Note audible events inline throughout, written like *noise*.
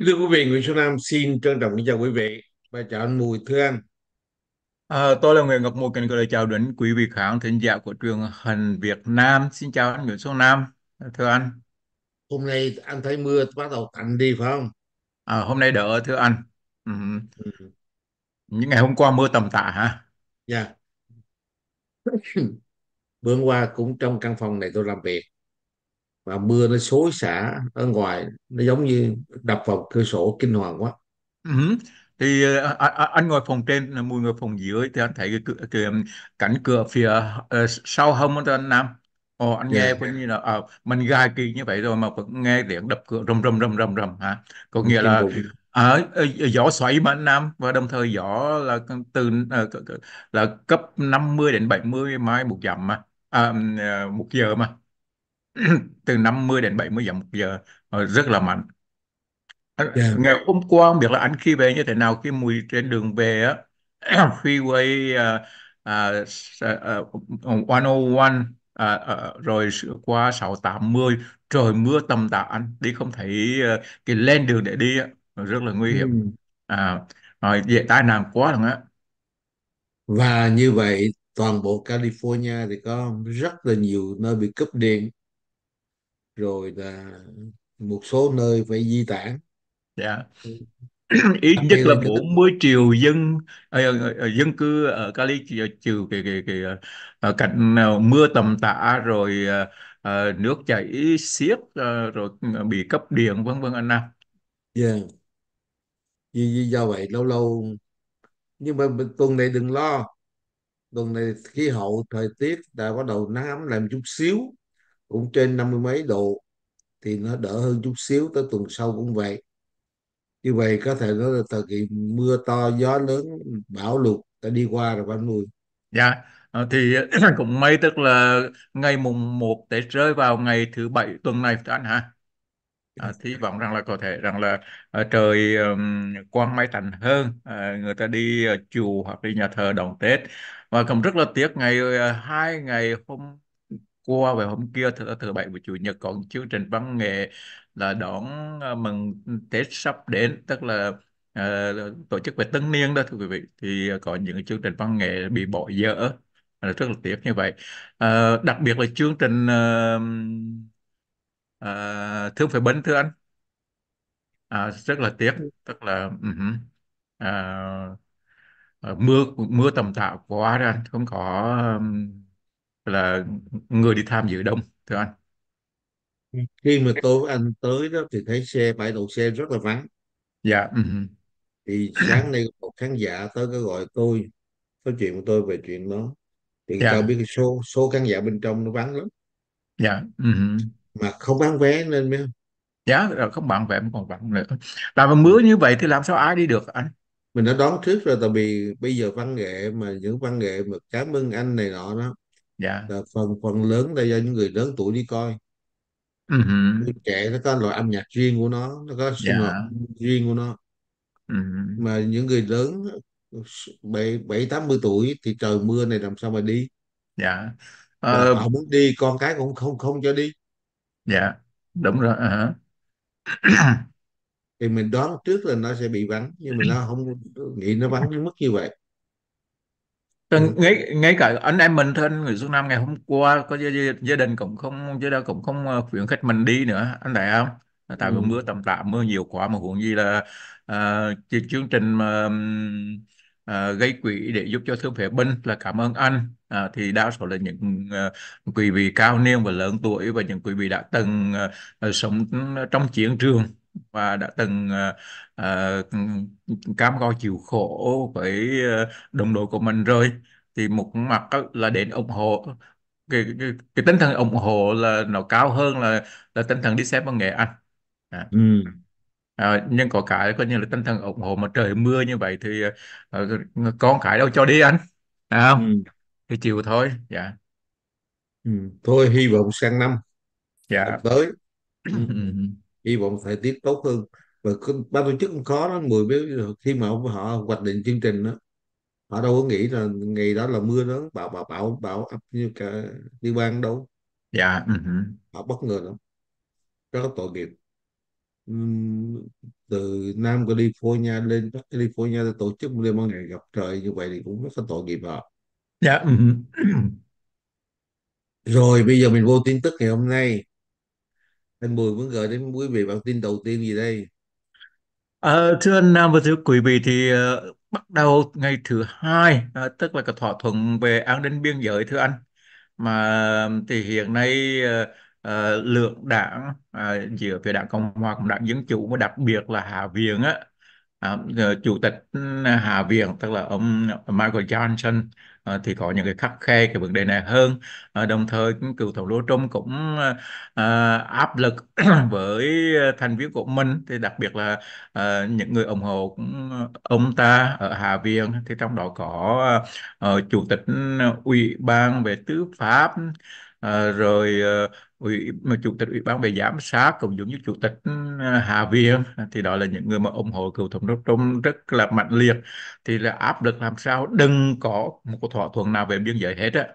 Thưa quý vị, Nguyễn Xuân Nam xin trân trọng kính chào quý vị và chào anh Mùi Thưa Anh. À, tôi là Nguyễn Ngọc Mùi, kính lời chào đến quý vị khán thính giả của trường hình Việt Nam. Xin chào anh Nguyễn Xuân Nam, à, thưa anh. Hôm nay anh thấy mưa bắt đầu tạnh đi phải không? À, hôm nay đỡ thưa anh. Ừ. Ừ. Những ngày hôm qua mưa tầm tạ hả? Dạ. Yeah. *coughs* Bữa qua cũng trong căn phòng này tôi làm việc và mưa nó xối xả ở ngoài nó giống như đập vào cửa sổ kinh hoàng quá Ừ. Thì à, à, anh ngồi phòng trên, là mùi ngồi phòng dưới thì anh thấy cái, cái, cái um, cánh cửa phía ờ, sau hông đó anh Nam. Ồ, anh dạ. nghe coi như là à, mình gai kỳ như vậy rồi mà vẫn nghe tiếng đập cửa rầm rầm rầm rầm rầm hả? Có nghĩa kinh là khủng à, ờ, gió xoáy mà anh Nam và đồng thời gió là từ ờ, là cấp 50 đến 70 mãi một dặm mà à, một giờ mà à, ờ, *clears throat* từ 50 đến 70 dặm một giờ ờ, rất là mạnh yeah. Ờ, dạ. ngày hôm qua không biết là anh khi về như thế nào khi mùi trên đường về á *clears throat* freeway uh, uh, uh, 101 À, à, rồi qua 680 trời mưa tầm tã anh đi không thấy uh, cái lên đường để đi uh, rất là nguy hiểm ừ. à, rồi dễ tai nạn quá rồi á và như vậy toàn bộ California thì có rất là nhiều nơi bị cúp điện rồi là một số nơi phải di tản dạ ừ. *clears throat* ít nhất là 40 triều dân ờ, ờ, ờ, dân cư ở Cali trừ cái cái cái cạnh mưa tầm tã rồi nước chảy xiết rồi bị cấp điện vân vân anh Nam. Yeah. Dạ. Vì, do vậy lâu lâu nhưng mà tuần này đừng lo tuần này khí hậu thời tiết đã bắt đầu nắng ấm lại một chút xíu cũng trên năm mươi mấy độ thì nó đỡ hơn chút xíu tới tuần sau cũng vậy như vậy có thể nói là thời kỳ mưa to gió lớn bão lụt đã đi qua rồi bạn nuôi dạ à, thì *clears throat* cũng may tức là ngày mùng 1 Tết rơi vào ngày thứ bảy tuần này phải anh ha à, ờ, dạ. hy vọng rằng là có thể rằng là à, trời um, quang may tạnh hơn à, người ta đi uh, chùa hoặc đi nhà thờ đón Tết và cũng rất là tiếc ngày uh, hai ngày hôm qua về hôm kia thứ thứ bảy và chủ nhật còn chương trình văn nghệ là đón ờ, mừng Tết sắp đến tức là uh, tổ chức về tân niên đó thưa quý vị thì có những chương trình văn nghệ bị bỏ dở là rất là tiếc như vậy uh, đặc biệt là chương trình uh, uh, thương phải bến thưa anh À, rất là tiếc ừ. tức là uh-huh. mưa mưa tầm tạo quá rồi không có um, là người đi tham dự đông thưa anh ừ, khi mà tôi anh tới đó thì thấy xe bãi đậu xe rất là vắng dạ uh-huh. thì sáng nay một khán giả tới có gọi tôi nói chuyện của tôi về chuyện đó thì dạ. tao biết số số khán giả bên trong nó vắng lắm dạ uh-huh. mà không bán vé nên mới dạ không bán vé mà còn vắng nữa làm mà mưa như vậy thì làm sao ai đi được anh mình đã đón trước rồi tại vì bây giờ văn nghệ mà những văn nghệ mà cảm ơn anh này nọ đó dạ là phần phần lớn là do những người lớn tuổi đi coi uh trẻ nó có loại âm nhạc riêng của nó nó có sinh dạ. riêng của nó uh mà những người lớn bảy bảy tám mươi tuổi thì trời mưa này làm sao mà đi dạ ờ... họ muốn đi con cái cũng không không cho đi dạ đúng rồi uh thì mình đoán trước là nó sẽ bị vắng nhưng mà nó không nghĩ nó vắng đến mức như vậy Ừ. ngay ngay cả anh em mình thân người Việt Nam ngày hôm qua có gia, gia, gia đình cũng không gia đình cũng không ờ, khuyến khích mình đi nữa anh thấy không tại vì ừ. mưa tầm tạm mưa nhiều quá mà huống gì là uh, chương trình mà uh, gây quỹ để giúp cho thương phế binh là cảm ơn anh uh, thì đa số là những uh, quý vị cao niên và lớn tuổi và những quý vị đã từng uh, sống trong chiến trường và đã từng uh, cam go chịu khổ với ờ, đồng đội của mình rồi thì một mặt là đến ủng hộ cái, cái, cái tinh thần ủng hộ là nó cao hơn là là tinh thần đi xem văn nghệ anh à. ừ. À, nhưng có cái coi như là tinh thần ủng hộ mà trời mưa như vậy thì à, con cái đâu cho đi anh à, không ừ. thì chịu thôi dạ ừ. thôi hy vọng sang năm dạ tới *clears throat* ừ. Ừ hy vọng thời tiết tốt hơn và ban tổ chức cũng khó đó mười khi mà họ hoạch định chương trình đó họ đâu có nghĩ là ngày đó là mưa lớn bão bão bão bão ập như cả đi ban đâu dạ uh-huh. họ bất ngờ lắm rất là tội nghiệp từ Nam California lên Bắc California để tổ chức liên ban ngày gặp trời như vậy thì cũng rất là tội nghiệp họ dạ uh-huh. rồi bây giờ mình vô tin tức ngày hôm nay anh Bùi muốn gửi đến quý vị bản tin đầu tiên gì đây? À, thưa anh Nam và thưa quý vị thì uh, bắt đầu ngày thứ hai uh, tức là cái thỏa thuận về an ninh biên giới thưa anh mà thì hiện nay uh, uh, lượng đảng uh, giữa phía đảng Cộng hòa cùng đảng Dân chủ và đặc biệt là Hạ viện á uh, chủ tịch ừ, Hạ viện tức là ông Michael Johnson Ờ, thì có những cái khắc khe cái vấn đề này hơn ờ, đồng thời cựu thủ đô Trung cũng ờ, áp lực *clears throat* với thành viên của mình thì đặc biệt là những người ủng hộ ông ta ở Hạ Viện thì trong đó có chủ tịch ừ, ủy ban về tư pháp rồi ủy mà chủ tịch ủy ban về giám sát cùng giống như chủ tịch ừ, hạ viện thì đó là những người mà ủng hộ cựu tổng thống Trump rất là mạnh liệt thì là áp lực làm sao đừng có một thỏa thuận nào về biên giới hết á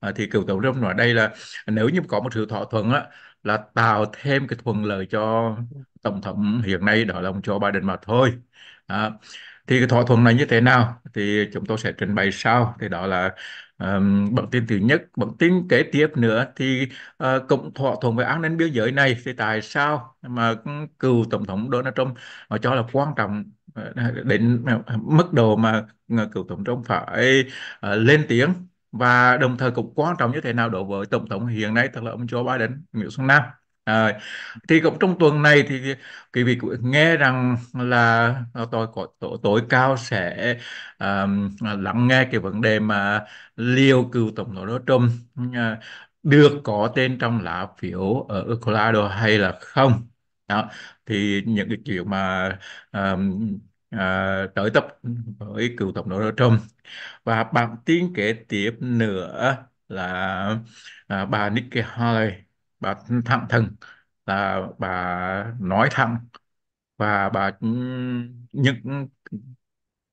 à, thì cựu tổng thống nói đây là nếu như có một sự thỏa thuận á là tạo thêm cái thuận lợi cho tổng thống hiện nay đó là ông Joe Biden mà thôi à, thì cái thỏa thuận này như thế nào thì chúng tôi sẽ trình bày sau thì đó là um, bằng tin thứ nhất bản tin kế tiếp nữa thì uh, cũng thỏa thuận về an ninh biên giới này thì tại sao mà cựu tổng thống Donald Trump họ cho là quan trọng ờ, đến mức độ mà ờ, cựu tổng thống phải uh, lên tiếng và đồng thời cũng quan trọng như thế nào đối với tổng thống hiện nay tức là ông Joe Biden Mỹ Xuân Nam À, thì cũng trong tuần này thì quý vị cũng nghe rằng là ờ, tôi có tổ, tối cao sẽ um, lắng nghe cái vấn đề mà liệu cựu tổng thống Donald Trump uh, được có tên trong lá phiếu ở Colorado hay là không đó thì những cái chuyện mà um, uh, tới tập với cựu tổng thống Donald Trump và bản tin kế tiếp nữa là uh, bà Nikki Haley bà thẳng thừng là bà nói thẳng và bà ừ, những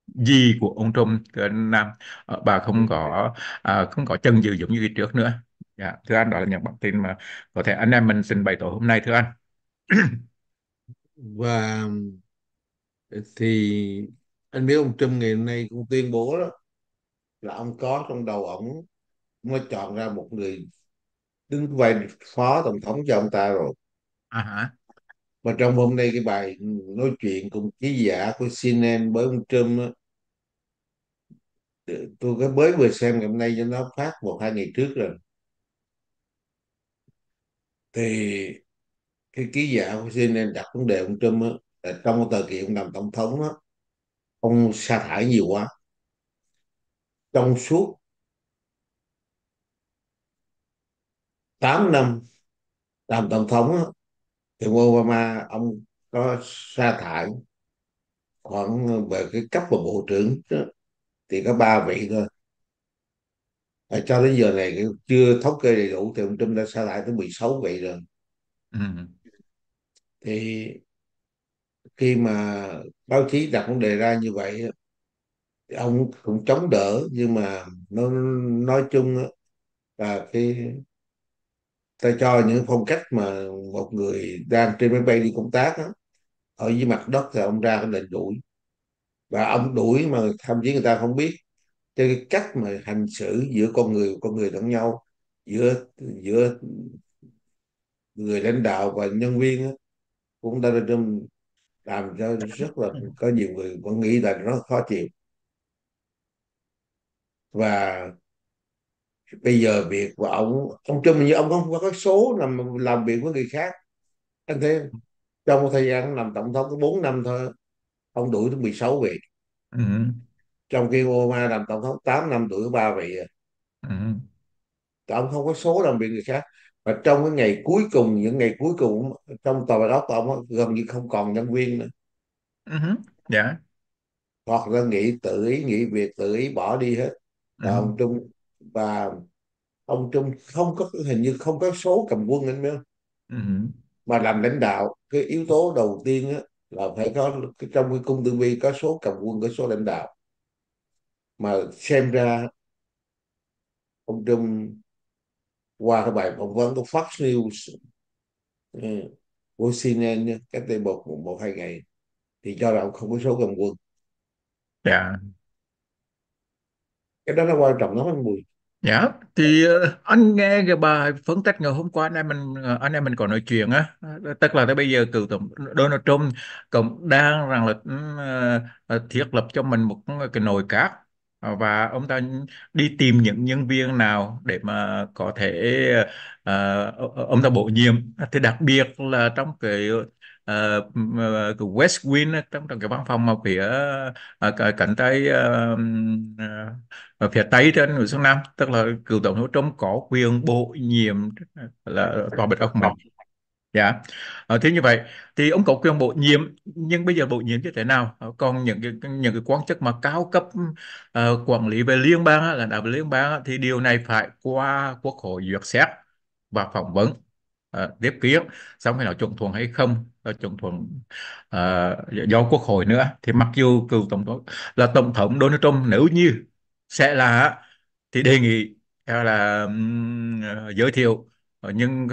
gì của ông Trump Nam ờ, bà không ừ. có à, không có chân dự giống như trước nữa dạ thưa anh đó là những bản tin mà có thể anh em mình xin bày tỏ hôm nay thưa anh và thì anh biết ông Trump ngày hôm nay cũng tuyên bố đó là ông có trong đầu ổng mới chọn ra một người đứng vai phó tổng thống cho ông ta rồi à hả mà trong hôm nay cái bài nói chuyện cùng ký giả của CNN với ông Trump á tôi có mới vừa xem ngày hôm nay cho nó phát một hai ngày trước rồi thì cái ký giả của CNN đặt vấn đề ông Trump á là trong tờ kiện làm tổng thống á ông sa thải nhiều quá trong suốt 8 năm làm tổng thống thì Obama ông có sa thải khoảng về cái cấp và bộ trưởng thì có ba vị thôi À cho đến giờ này chưa thống kê đầy đủ thì ông Trump đã sa thải tới 16 vị rồi ừ. thì khi mà báo chí đặt vấn đề ra như vậy thì ông cũng chống đỡ nhưng mà nó nói chung là cái ta cho những phong cách mà một người đang trên máy bay đi công tác đó, ở dưới mặt đất thì ông ra lệnh đuổi và ông đuổi mà thậm chí người ta không biết cho cái cách mà hành xử giữa con người con người lẫn nhau giữa giữa người lãnh đạo và nhân viên đó, cũng đã làm cho rất là có nhiều người vẫn nghĩ là nó khó chịu và bây giờ việc của ông ông chung như ông không có cái số làm làm việc với người khác anh thế trong một thời gian làm tổng thống có 4 năm thôi ông đuổi tới 16 vị ừ. trong khi Obama làm tổng thống 8 năm đuổi ba vị ừ. ông không có số làm việc người khác và trong cái ngày cuối cùng những ngày cuối cùng trong tòa đó của ông gần như không còn nhân viên nữa ừ. dạ hoặc là nghĩ tự ý nghỉ việc tự ý bỏ đi hết ừ. ông Trung và ông Trung không có hình như không có số cầm quân anh biết ừ. mà làm lãnh đạo cái yếu tố đầu tiên á, là phải có trong cái cung tư vi có số cầm quân có số lãnh đạo mà xem ra ông Trung qua cái bài phỏng vấn của Fox News ừ, của CNN cách đây một, một một hai ngày thì cho là ông không có số cầm quân. Dạ. Yeah. Cái đó nó quan trọng lắm anh Bùi. Dạ, thì dạ. ờ, anh nghe cái bài phân tích ngày hôm qua anh em mình ờ, anh em mình còn nói chuyện á, ờ, ờ, tức là tới bây giờ cựu tổng Donald Trump cũng đang rằng là ừm, ờ, thiết lập cho mình một cái nồi cát và ông ta đi tìm những nhân viên nào để mà có thể ờ, ông ta bổ nhiệm thì đặc biệt là trong cái uh, West Wing trong trong cái văn phòng mà phía uh, cạnh tay uh, phía tây trên người xuống nam tức là cựu tổng thống Trump có quyền bổ nhiệm là tòa bạch ốc mộc dạ à, thế như vậy thì ông có quyền bổ nhiệm nhưng bây giờ bổ nhiệm như thế nào còn những cái những cái quan chức mà cao cấp uh, quản lý về liên bang là đạo liên bang thì điều này phải qua quốc hội duyệt xét và phỏng vấn uh, tiếp kiến xong hay là chuẩn thuận hay không chuẩn thuận uh, do quốc hội nữa thì mặc dù cựu tổng thống là tổng thống Donald Trump nếu như sẽ là thì đề nghị hay à, là um, giới thiệu ờ, nhưng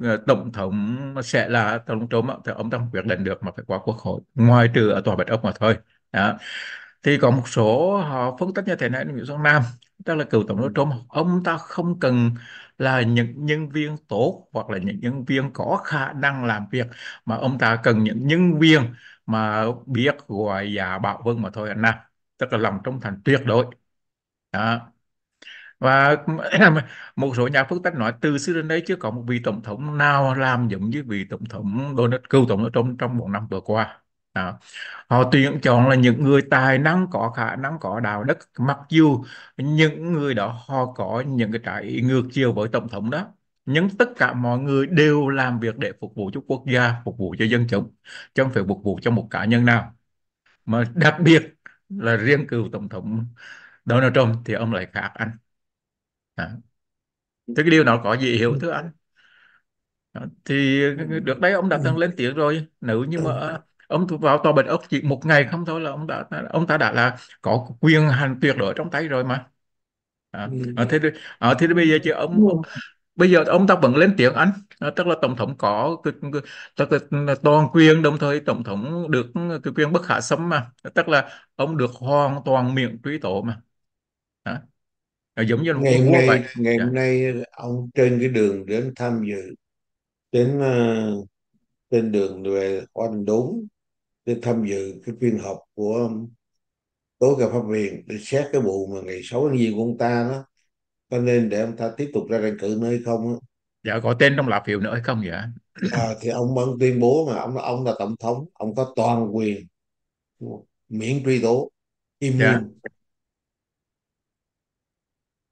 ờ, tổng thống sẽ là tổng thống thì ông ta không quyết định được mà phải qua quốc hội ngoài trừ ở tòa bạch ốc mà thôi đó. thì có một số họ phân tích như thế này ví dụ Nam tức là cựu tổng thống ừ. Trump ông ta không cần là những nhân viên tốt hoặc là những nhân viên có khả năng làm việc mà ông ta cần những nhân viên mà biết gọi giả bảo vân mà thôi anh Nam tức là lòng trung thành tuyệt đối đó và *clears throat* một số nhà phân tích nói từ xưa đến nay chưa có một vị tổng thống nào làm giống như vị tổng thống Donald cựu tổng thống trong trong một năm vừa qua đó. họ tuyển chọn là những người tài năng có khả năng có đạo đức mặc dù những người đó họ có những cái trái ngược chiều với tổng thống đó nhưng tất cả mọi người đều làm việc để phục vụ cho quốc gia phục vụ cho dân chúng chứ không phải phục vụ cho một cá nhân nào mà đặc biệt là riêng cựu tổng thống Donald Trump thì ông lại khác anh đó. thế cái điều đó có gì hiểu thưa anh thì ừ. được đấy ông đã từng lên tiếng rồi nữ nhưng mà ông vào tòa bạch ốc chỉ một ngày không thôi là ông đã ông ta đã là có quyền hành tuyệt đối trong tay rồi mà à, ừ. thế à, thế à, bây giờ chứ ông, ông bây giờ ông ta vẫn lên tiếng Anh à, tức là tổng thống có cái, cái, toàn quyền đồng thời tổng thống được cái quyền bất khả xâm mà tức là ông được hoàn toàn miễn truy tố mà à, giống như ngày hôm nay vậy. ngày hôm dạ. nay ông trên cái đường đến tham dự đến uh, trên đường về Oanh Đốn để tham dự cái phiên họp của tối cao pháp viện để xét cái vụ mà ngày sáu tháng giêng của ông ta đó có nên để ông ta tiếp tục ra tranh cử nữa hay không dạ có tên trong lá phiếu nữa hay không vậy à, thì ông vẫn tuyên bố mà ông ông là tổng thống ông có toàn quyền miễn truy tố im dạ.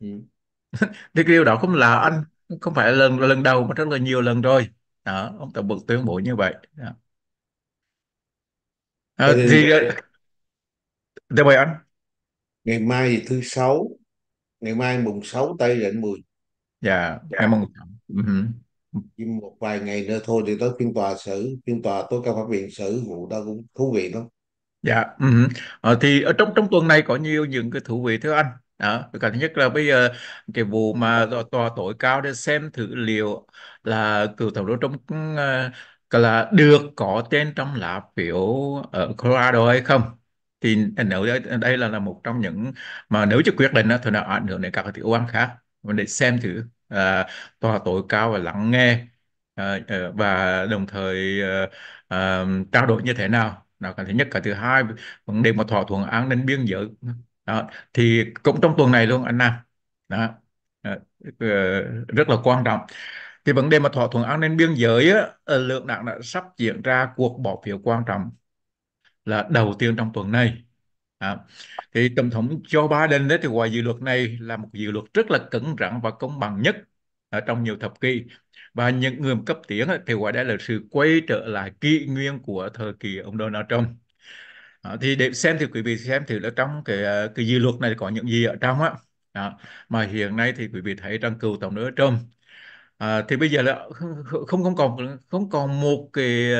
ừ. thì *laughs* điều đó không là anh không phải lần lần đầu mà rất là nhiều lần rồi đó, ông tổng bực tuyên bố như vậy đó. Ờ, Thế thì thì ờ, mời anh ngày mai thì thứ sáu, ngày mai mùng 6 Tây là anh Mười. dạ, dạ. em Dạ. mong uh Chỉ một vài ngày nữa thôi thì tới phiên tòa xử, phiên tòa tối cao pháp viện xử vụ đó cũng thú vị lắm. dạ ừm. Ờ, thì ở trong trong tuần này có nhiều những cái thú vị thưa anh đó cái thứ nhất là bây giờ cái vụ mà tòa, tối cao để xem thử liệu là cựu tổng đốc trong là được có tên trong lá phiếu ở Colorado hay không thì nếu đây, là là một trong những mà nếu chưa quyết định thì nó ảnh hưởng đến các tiểu quan khác mình để xem thử uh, tòa tối cao và lắng nghe uh, và đồng thời uh, uh, trao đổi như thế nào đó cái thứ nhất cái thứ hai vấn đề mà thỏa thuận an ninh biên giới đó. thì cũng trong tuần này luôn anh Nam đó. Uh, rất là quan trọng cái vấn đề mà thỏa thuận an ninh biên giới á, lượng đảng đã sắp diễn ra cuộc bỏ phiếu quan trọng là đầu tiên trong tuần này à, thì tổng thống Joe Biden đấy thì ngoài dự luật này là một dự luật rất là cẩn rắn và công bằng nhất ở trong nhiều thập kỷ và những người cấp tiến thì gọi đây là sự quay trở lại kỷ nguyên của thời kỳ ông Donald Trump à, thì để xem thì quý vị xem thì ở trong cái à, cái dự luật này có những gì ở trong á à, mà hiện nay thì quý vị thấy rằng cựu tổng thống Trump à, thì bây giờ là không không còn không còn một cái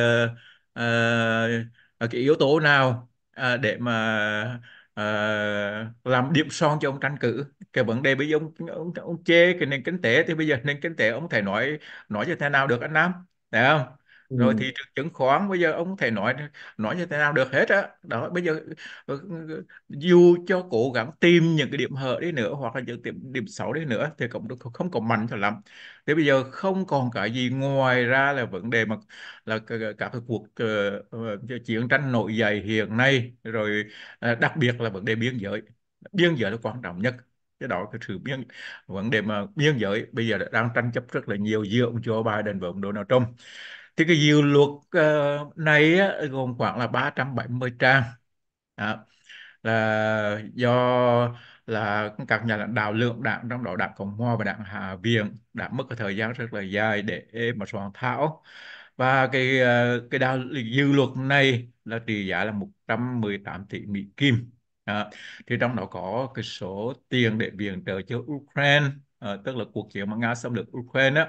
à, cái yếu tố nào à, để mà à, làm điểm son cho ông tranh cử cái vấn đề bây giờ ông, ông, ông chê cái nền kinh tế thì bây giờ nền kinh tế ông thể nói nói như thế nào được anh Nam đấy không rồi ừ. thị trường chứng khoán bây giờ ông có thể nói nói như thế nào được hết á đó bây giờ ờ, dù cho cố gắng tìm những cái điểm hở đi nữa hoặc là những điểm điểm xấu đi nữa thì cũng không còn mạnh cho lắm thế bây giờ không còn cái gì ngoài ra là vấn đề mà là các cái cuộc uh, chiến tranh nổi dậy hiện nay rồi uh, đặc biệt là vấn đề biên giới biên giới là quan trọng nhất cái đó cái sự biên vấn đề mà biên giới bây giờ đang tranh chấp rất là nhiều giữa ông Joe Biden và ông Donald Trump thì cái dự luật uh, này á, gồm khoảng là 370 trang đó. là do là các nhà lãnh đạo lượng đảng trong đó đảng Cộng Hòa và đảng Hạ Viện đã mất cái thời gian rất là dài để mà soạn thảo và cái ờ, cái đạo dự luật này là trị giá là 118 tỷ Mỹ kim à, thì trong đó có cái số tiền để viện trợ cho Ukraine à, tức là cuộc chiến mà Nga xâm lược Ukraine đó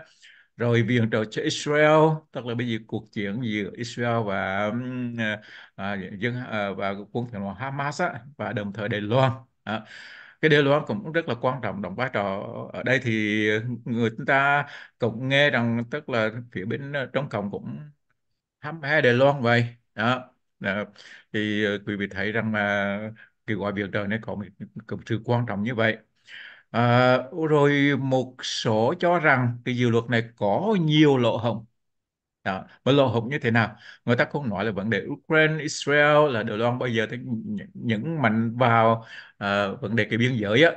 rồi viện trợ cho Israel tức là bây giờ cuộc chiến giữa Israel và à, à, dân à, và quân khủng hoảng Hamas á, và đồng thời Đài Loan à, cái Đài Loan cũng rất là quan trọng đóng vai trò ở đây thì người chúng ta cũng nghe rằng tức là phía bên ờ, trong cộng cũng hăm he Đài Loan vậy đó à, thì ờ, quý vị thấy rằng mà kêu gọi viện trợ này có một sự quan trọng như vậy À, rồi một số cho rằng cái dự luật này có nhiều lỗ hổng. Đó. Mà lỗ hổng như thế nào? Người ta không nói là vấn đề Ukraine, Israel là Đài Loan bây giờ thì những mạnh vào à, vấn đề cái biên giới á.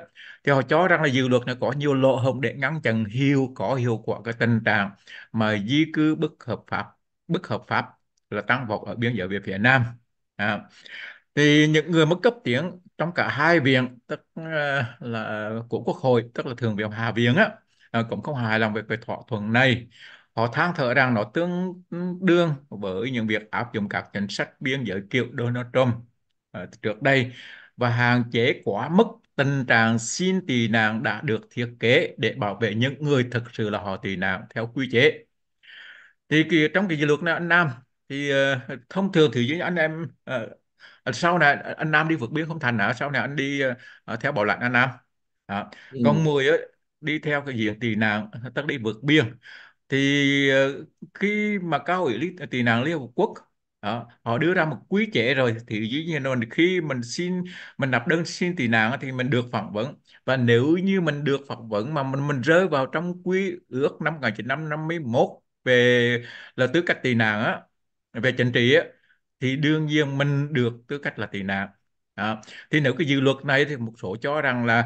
Thì họ cho rằng là dự luật này có nhiều lỗ hổng để ngăn chặn hiệu có hiệu quả cái tình trạng mà di cư bất hợp pháp, bất hợp pháp là tăng vọt ở biên giới về phía Nam. À. Thì những người mất cấp tiếng trong cả hai viện tức ờ, là của quốc hội tức là thượng viện hạ viện á à, cũng không hài lòng về cái thỏa thuận này họ than thở rằng nó tương đương với những việc áp dụng các chính sách biên giới kiểu Donald Trump ờ, trước đây và hạn chế quá mức tình trạng xin tị nạn đã được thiết kế để bảo vệ những người thực sự là họ tị nạn theo quy chế thì trong cái dự luật này anh Nam thì uh, thông thường thì anh em uh, Ờ, sau này ờ, anh Nam đi vượt biên không thành nữa sau này anh đi uh, theo bảo lãnh anh Nam à. ừ. còn mười ấy, đi theo cái diện tị nạn tức đi vượt biên thì uh, khi mà cao ủy lý tị nạn Liên Hợp Quốc À, họ đưa ra một quý trẻ rồi thì dĩ nhiên rồi khi mình xin mình nộp đơn xin tị nạn thì mình được phỏng vấn và nếu như mình được phỏng vấn mà mình mình rơi vào trong quy ước năm 1951 về là tư cách tị nạn á về chính trị á thì đương nhiên mình được tư cách là tị nạn à, thì nếu cái dự luật này thì một số cho rằng là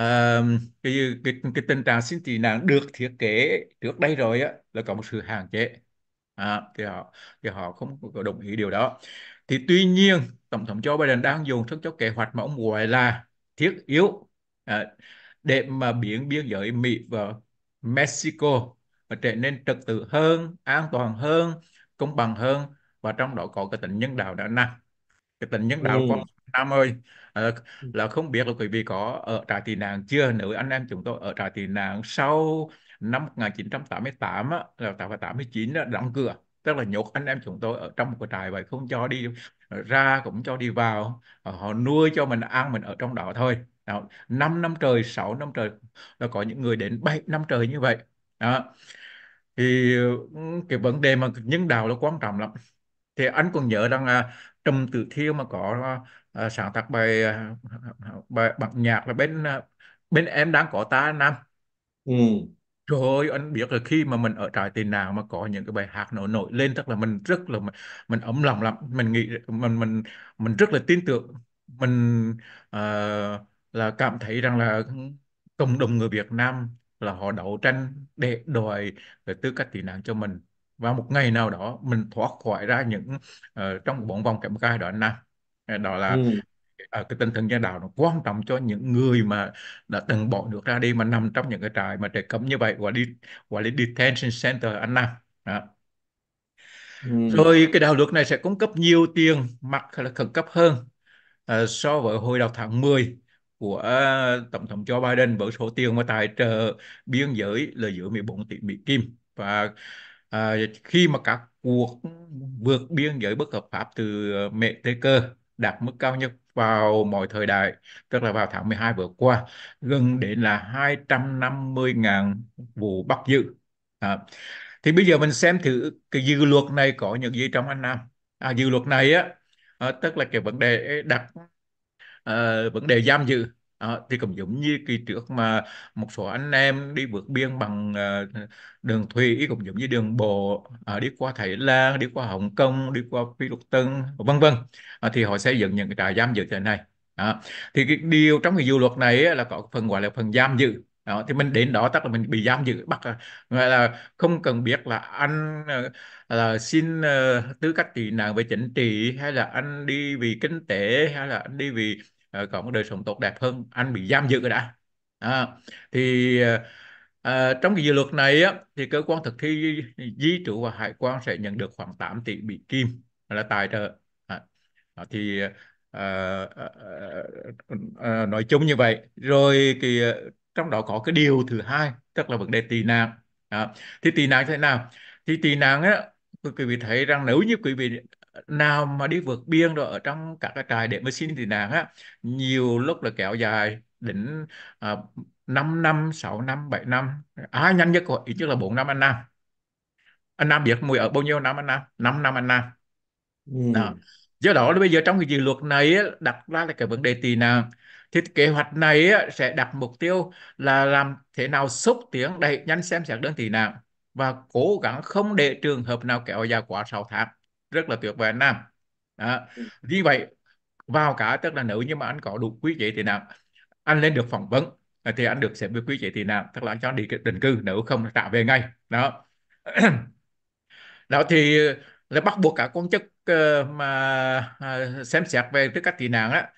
uh, cái, cái, cái tình trạng xin tị nạn được thiết kế trước đây rồi á, là có một sự hạn chế à, thì họ thì họ không có đồng ý điều đó thì tuy nhiên tổng thống Joe Biden đang dùng sức cho kế hoạch mà ông gọi là thiết yếu à, để mà biển biên giới Mỹ và Mexico và trở nên trật tự hơn, an toàn hơn, công bằng hơn và trong đó có cái tính nhân đạo đã nằm cái tình nhân đạo ừ. của Nam ơi ờ, ừ. là không biết là quý vị có ở trại tị nạn chưa nữa anh em chúng tôi ở trại tị nạn sau năm 1988 á, là 89 đóng cửa tức là nhốt anh em chúng tôi ở trong một cái trại vậy không cho đi ra cũng cho đi vào ờ, họ nuôi cho mình ăn mình ở trong đó thôi đó. 5 năm trời 6 năm trời là có những người đến 7 năm trời như vậy đó. thì ừ, cái vấn đề mà nhân đạo nó quan trọng lắm thì anh còn nhớ rằng à, Trầm Tử Thiêu mà có à, sáng tác bài, à, bài bản nhạc là bên à, bên em đang có ta Nam ừ. Rồi anh biết là khi mà mình ở trại tiền nạn mà có những cái bài hát nổi nổi lên tức là mình rất là mình, mình ấm lòng lắm mình nghĩ mình mình mình rất là tin tưởng mình uh, là cảm thấy rằng là cộng đồng người Việt Nam là họ đấu tranh để đòi về tư cách tị nạn cho mình và một ngày nào đó mình thoát khỏi ra những uh, trong bốn vòng kẽm gai đó anh Nam ờ, đó là ừ. uh, cái tinh thần gia đạo nó quan trọng cho những người mà đã từng bỏ được ra đi mà nằm trong những cái trại mà trại cấm như vậy và đi gọi đi detention center anh Nam đó. Ừ. Rồi cái đạo luật này sẽ cung cấp nhiều tiền mặt là khẩn cấp hơn uh, so với hồi đầu tháng 10 của Tổng thống Joe Biden với số tiền mà tài trợ biên giới là giữa 14 tỷ Mỹ Kim và à, khi mà các cuộc vượt biên giới bất hợp pháp từ Mẹ Tây Cơ đạt mức cao nhất vào mọi thời đại, tức là vào tháng 12 vừa qua, gần đến là 250.000 vụ bắt giữ. À, thì bây giờ mình xem thử cái dự luật này có những gì trong Anh Nam. À, dự luật này á, à, tức là cái vấn đề đặt à, vấn đề giam giữ À, thì cũng giống như kỳ trước mà một số anh em đi vượt biên bằng à, đường thủy cũng giống như đường bộ à, đi qua Thái Lan, đi qua Hồng Kông, đi qua Phi Luật Tân vân vân à, thì họ xây dựng những cái trại giam giữ thế này. À, thì cái điều trong cái dự luật này ấy, là có phần gọi là phần giam giữ đó, thì mình đến đó tức là mình bị giam giữ bắt gọi là không cần biết là anh là xin uh, tư cách tị nạn về chính trị hay là anh đi vì kinh tế hay là anh đi vì Ờ, có một đời sống tốt đẹp hơn anh bị giam giữ rồi đã à, thì à, trong cái dự luật này á, thì cơ quan thực thi di trú và hải quan sẽ nhận được khoảng 8 tỷ bị kim là tài trợ à, thì à, à, à, nói chung như vậy rồi thì trong đó có cái điều thứ hai tức là vấn đề tị nạn à, thì tị nạn thế nào thì tị nạn á quý vị thấy rằng nếu như quý vị nào mà đi vượt biên rồi ở trong các cái trại để mà xin tị nạn á nhiều lúc là kéo dài đến à, 5 năm 6 năm 7 năm à, nhanh nhất của ít nhất là 4 năm anh Nam anh Nam biết mùi ở bao nhiêu năm anh Nam 5 năm anh Nam ừ. do đó bây giờ trong cái dự luật này đặt ra là cái vấn đề tị nạn thì kế hoạch này sẽ đặt mục tiêu là làm thế nào xúc tiến đẩy nhanh xem xét đơn tị nạn và cố gắng không để trường hợp nào kéo dài quá 6 tháng rất là tuyệt vời anh Nam đó. như ừ. vậy vào cả tức là nữ nhưng mà anh có đủ quý chế thì nạn anh lên được phỏng vấn à, thì anh được xem với quý chế thì nạn tức là anh cho đi định cư nữ không trả về ngay đó *clears throat* đó thì là bắt buộc cả quan chức ờ, mà à, xem xét về tư cách tị nạn á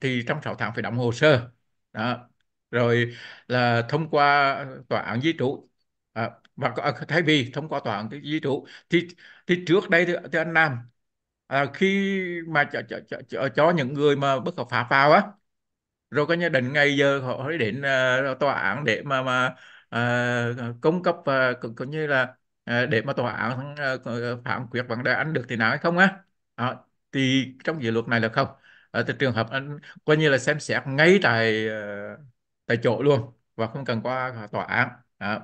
thì trong 6 tháng phải đóng hồ sơ đó rồi là thông qua tòa án di trú và thay vì thông qua tòa án cái di trú thì thì trước đây thì, thì anh Nam à, khi mà cho, cho, cho, cho những người mà bất hợp pháp vào á rồi coi như định ngày giờ họ mới đến uh, tòa án để mà mà uh, cung cấp và uh, cũng, cũng như là uh, để mà tòa án uh, phán quyết vấn đề anh được thì nào hay không á à, thì trong dự luật này là không ở à, trường hợp anh coi như là xem xét ngay tại uh, tại chỗ luôn và không cần qua tòa án à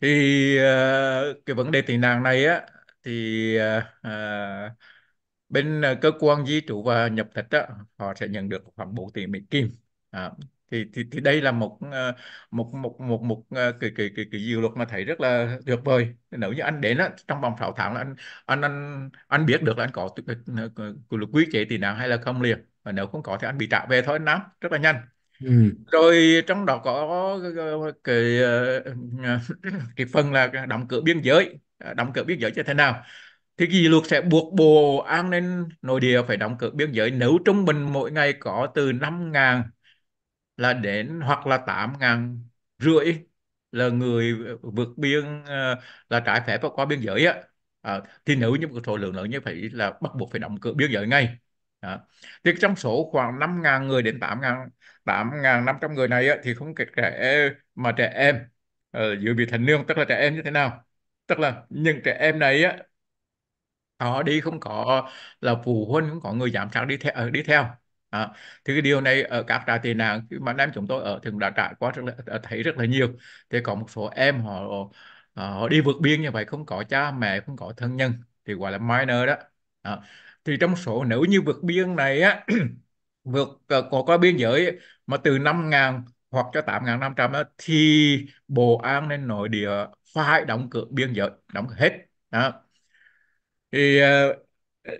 thì uh, cái vấn đề tị nạn này á thì uh, bên cơ quan di trú và nhập tịch á họ sẽ nhận được khoảng 4 tỷ Mỹ kim à, thì, thì thì đây là một một một một một cái cái cái cái dự luật mà thấy rất là tuyệt vời nếu như anh đến á, trong vòng 6 tháng là anh anh anh anh biết được là anh có luật quy chế tị nạn hay là không liền và nếu không có thì anh bị trả về thôi anh nắm rất là nhanh Ừm. Rồi trong đó có cái, ờ, ờ, *laughs* cái phần là đóng cửa biên giới, à, đóng cửa biên giới như thế nào. Thì kỷ luật sẽ buộc Bộ An ninh Nội địa phải đóng cửa biên giới nếu trung bình mỗi ngày có từ 5.000 là đến hoặc là 8.000 rưỡi là người vượt biên ờ, là trái phép qua biên giới á. Ờ, thì nếu như một số lượng lớn như vậy là bắt buộc phải đóng cửa biên giới ngay. Đó. Thì trong số khoảng 5.000 người đến 8.000 8.500 người này thì không kể trẻ mà trẻ em dự ờ, bị thành niên tức là trẻ em như thế nào tức là những trẻ em này họ đi không có là phụ huynh không có người giám sát đi theo ờ, đi theo à, thì cái điều này ở các trại tị nạn mà em chúng tôi ở thường đã trải qua rất là ờ, thấy rất là nhiều thì có một số em họ họ đi vượt biên như vậy không có cha mẹ không có thân nhân thì gọi là minor đó à, thì trong số nếu như vượt biên này á *clears throat* vượt ờ, có qua biên giới mà từ 5.000 hoặc cho 8.500 thì Bộ An nên nội địa phải đóng cửa biên giới, đóng cửa hết. Đó. Thì ờ, ờ,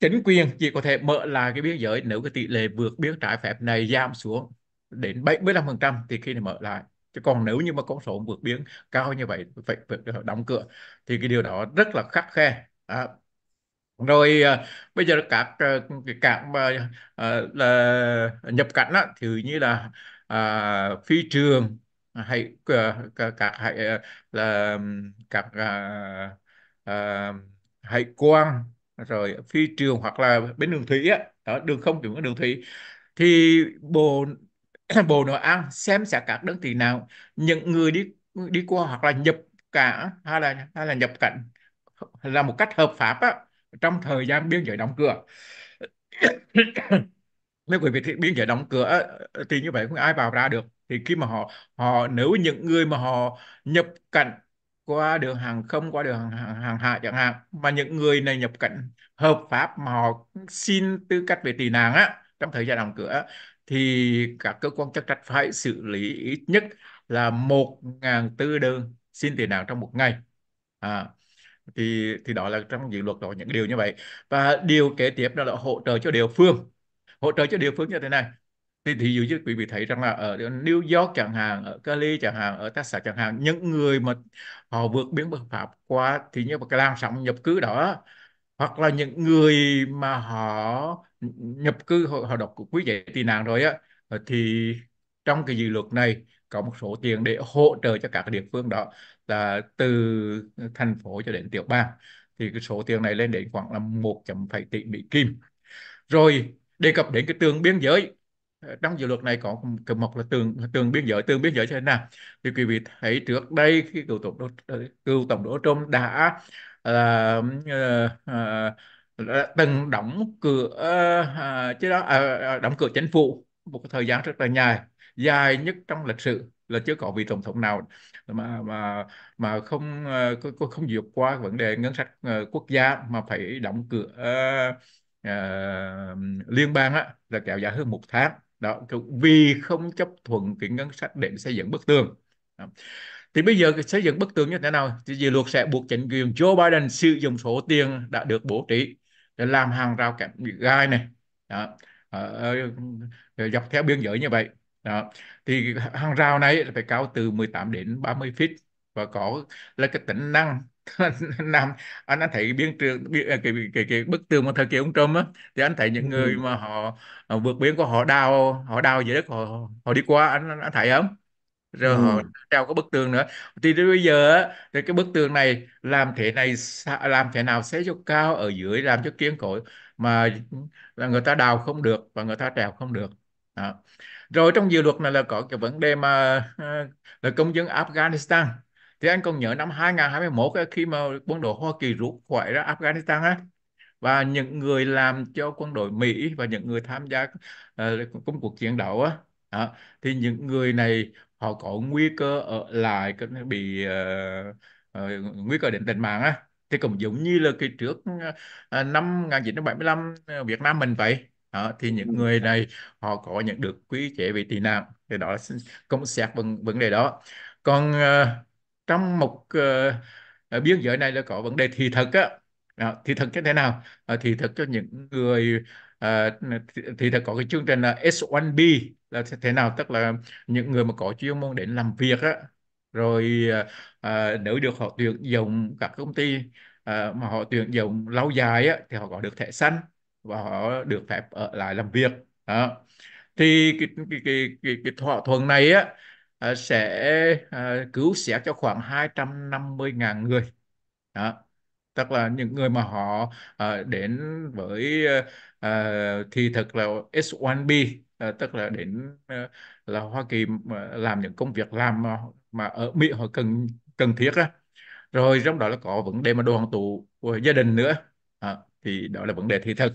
chính quyền chỉ có thể mở lại cái biên giới nếu cái tỷ lệ vượt biên trái phép này giảm xuống đến 75% thì khi này mở lại chứ còn nếu như mà con số vượt biên cao như vậy phải, phải đóng cửa thì cái điều đó rất là khắc khe à, rồi ờ, bây giờ các ờ, cái cảng mà ờ, là nhập cảnh á, thì như là à, phi trường à, hay các các hay là các à, à, hải quan rồi phi trường hoặc là bên đường thủy á đó, đường không cũng có đường thủy thì bộ *clears throat* bộ nội an xem xét các đơn vị nào những người đi đi qua hoặc là nhập cả hay là hay là nhập cảnh là một cách hợp pháp á trong thời gian biên giới đóng cửa *coughs* nếu quý vị thì biên giới đóng cửa ờ, ờ, thì như vậy không ai vào ra được thì khi mà họ họ nếu những người mà họ nhập cảnh qua đường hàng không qua đường hàng, hàng, hàng hải chẳng hạn mà những người này nhập cảnh hợp pháp mà họ xin tư cách về tị nạn á trong thời gian đóng cửa thì các cơ quan chức trách phải xử lý ít nhất là một ngàn tư đơn xin tị nạn trong một ngày à, thì thì đó là trong dự luật đó những điều như vậy và điều kế tiếp đó là hỗ trợ cho địa phương hỗ trợ cho địa phương như thế này thì thì dụ như quý vị thấy rằng là ở New York chẳng hạn ở Cali chẳng hạn ở Texas chẳng hạn những người mà họ vượt biên bất pháp qua thì như một cái làn sóng nhập cư đó hoặc là những người mà họ nhập cư họ, họ đọc quý vị tị nạn rồi á thì trong cái dự luật này có một số tiền để hỗ trợ cho các địa phương đó là từ thành phố cho đến tiểu bang thì cái số tiền này lên đến khoảng là 1 phẩy tỷ Mỹ Kim rồi đề cập đến cái tường biên giới trong dự luật này có cột mốc là tường tường biên giới tường biên giới thế nào thì quý vị thấy trước đây khi cựu tổng đốc cựu tổng đốc Trump đã là uh, uh, từng đóng cửa uh, à, chứ đó uh, đóng cửa chính phủ một thời gian rất là dài dài nhất trong lịch sử là chưa có vị tổng thống nào mà mà mà không không, ờ, không vượt qua vấn đề ngân sách ờ, quốc gia mà phải đóng cửa uh, uh, liên bang á là kéo dài hơn một tháng đó vì không chấp thuận cái ngân sách để xây dựng bức tường đó. thì bây giờ xây dựng bức tường như thế nào thì dự luật sẽ buộc chính quyền Joe Biden sử dụng số tiền đã được bổ trí để làm hàng rào kẹp gai này đó, ở, dọc theo biên giới như vậy đó. thì hàng rào này phải cao từ 18 đến 30 feet và có là cái tính năng *laughs* nam anh anh thấy biên trường à, cái, cái, cái bức tường mà thời kỳ ông Trump á thì anh thấy những ừ. người mà họ, vượt biên của họ đào họ đào dưới đất họ họ đi qua anh anh thấy không rồi ừ. họ treo cái bức tường nữa thì đến bây giờ thì cái bức tường này làm thế này làm thế nào xây cho cao ở dưới làm cho kiên cố mà là người ta đào không được và người ta trèo không được đó rồi trong dự luật này là có cái vấn đề mà ờ, là công dân Afghanistan thì anh còn nhớ năm 2021 khi mà quân đội Hoa Kỳ rút khỏi ra Afghanistan á và những người làm cho quân đội Mỹ và những người tham gia ờ, công cuộc chiến đấu á thì những người này họ có nguy cơ ở lại bị ờ, nguy cơ đến tính mạng á thì cũng giống như là cái trước uh, năm 1975 Việt Nam mình vậy đó, thì những ừ. người này họ có nhận được quý trẻ về tị nạn thì đó là công xét vấn vấn đề đó còn uh, trong một uh, ờ, ờ, biên giới này là có vấn đề thị thực á đó, thị thực như thế nào à, thị thực cho những người à, thì, thì có cái chương trình là S1B là thế nào tức là những người mà có chuyên môn đến làm việc á rồi à, nếu được họ tuyển dụng các công ty à, mà họ tuyển dụng lâu dài á thì họ có được thẻ xanh và họ được phép ở lại làm việc đó. thì cái, cái, cái, cái, cái thỏa thuận này á à, sẽ à, cứu xét cho khoảng 250.000 người đó tức là những người mà họ à, đến với thì thật là S1B tức là đến là Hoa Kỳ làm những công việc làm mà, mà ở Mỹ họ cần cần thiết á rồi trong đó là có vấn đề mà đoàn tụ của gia đình nữa à, thì đó là vấn đề thi thực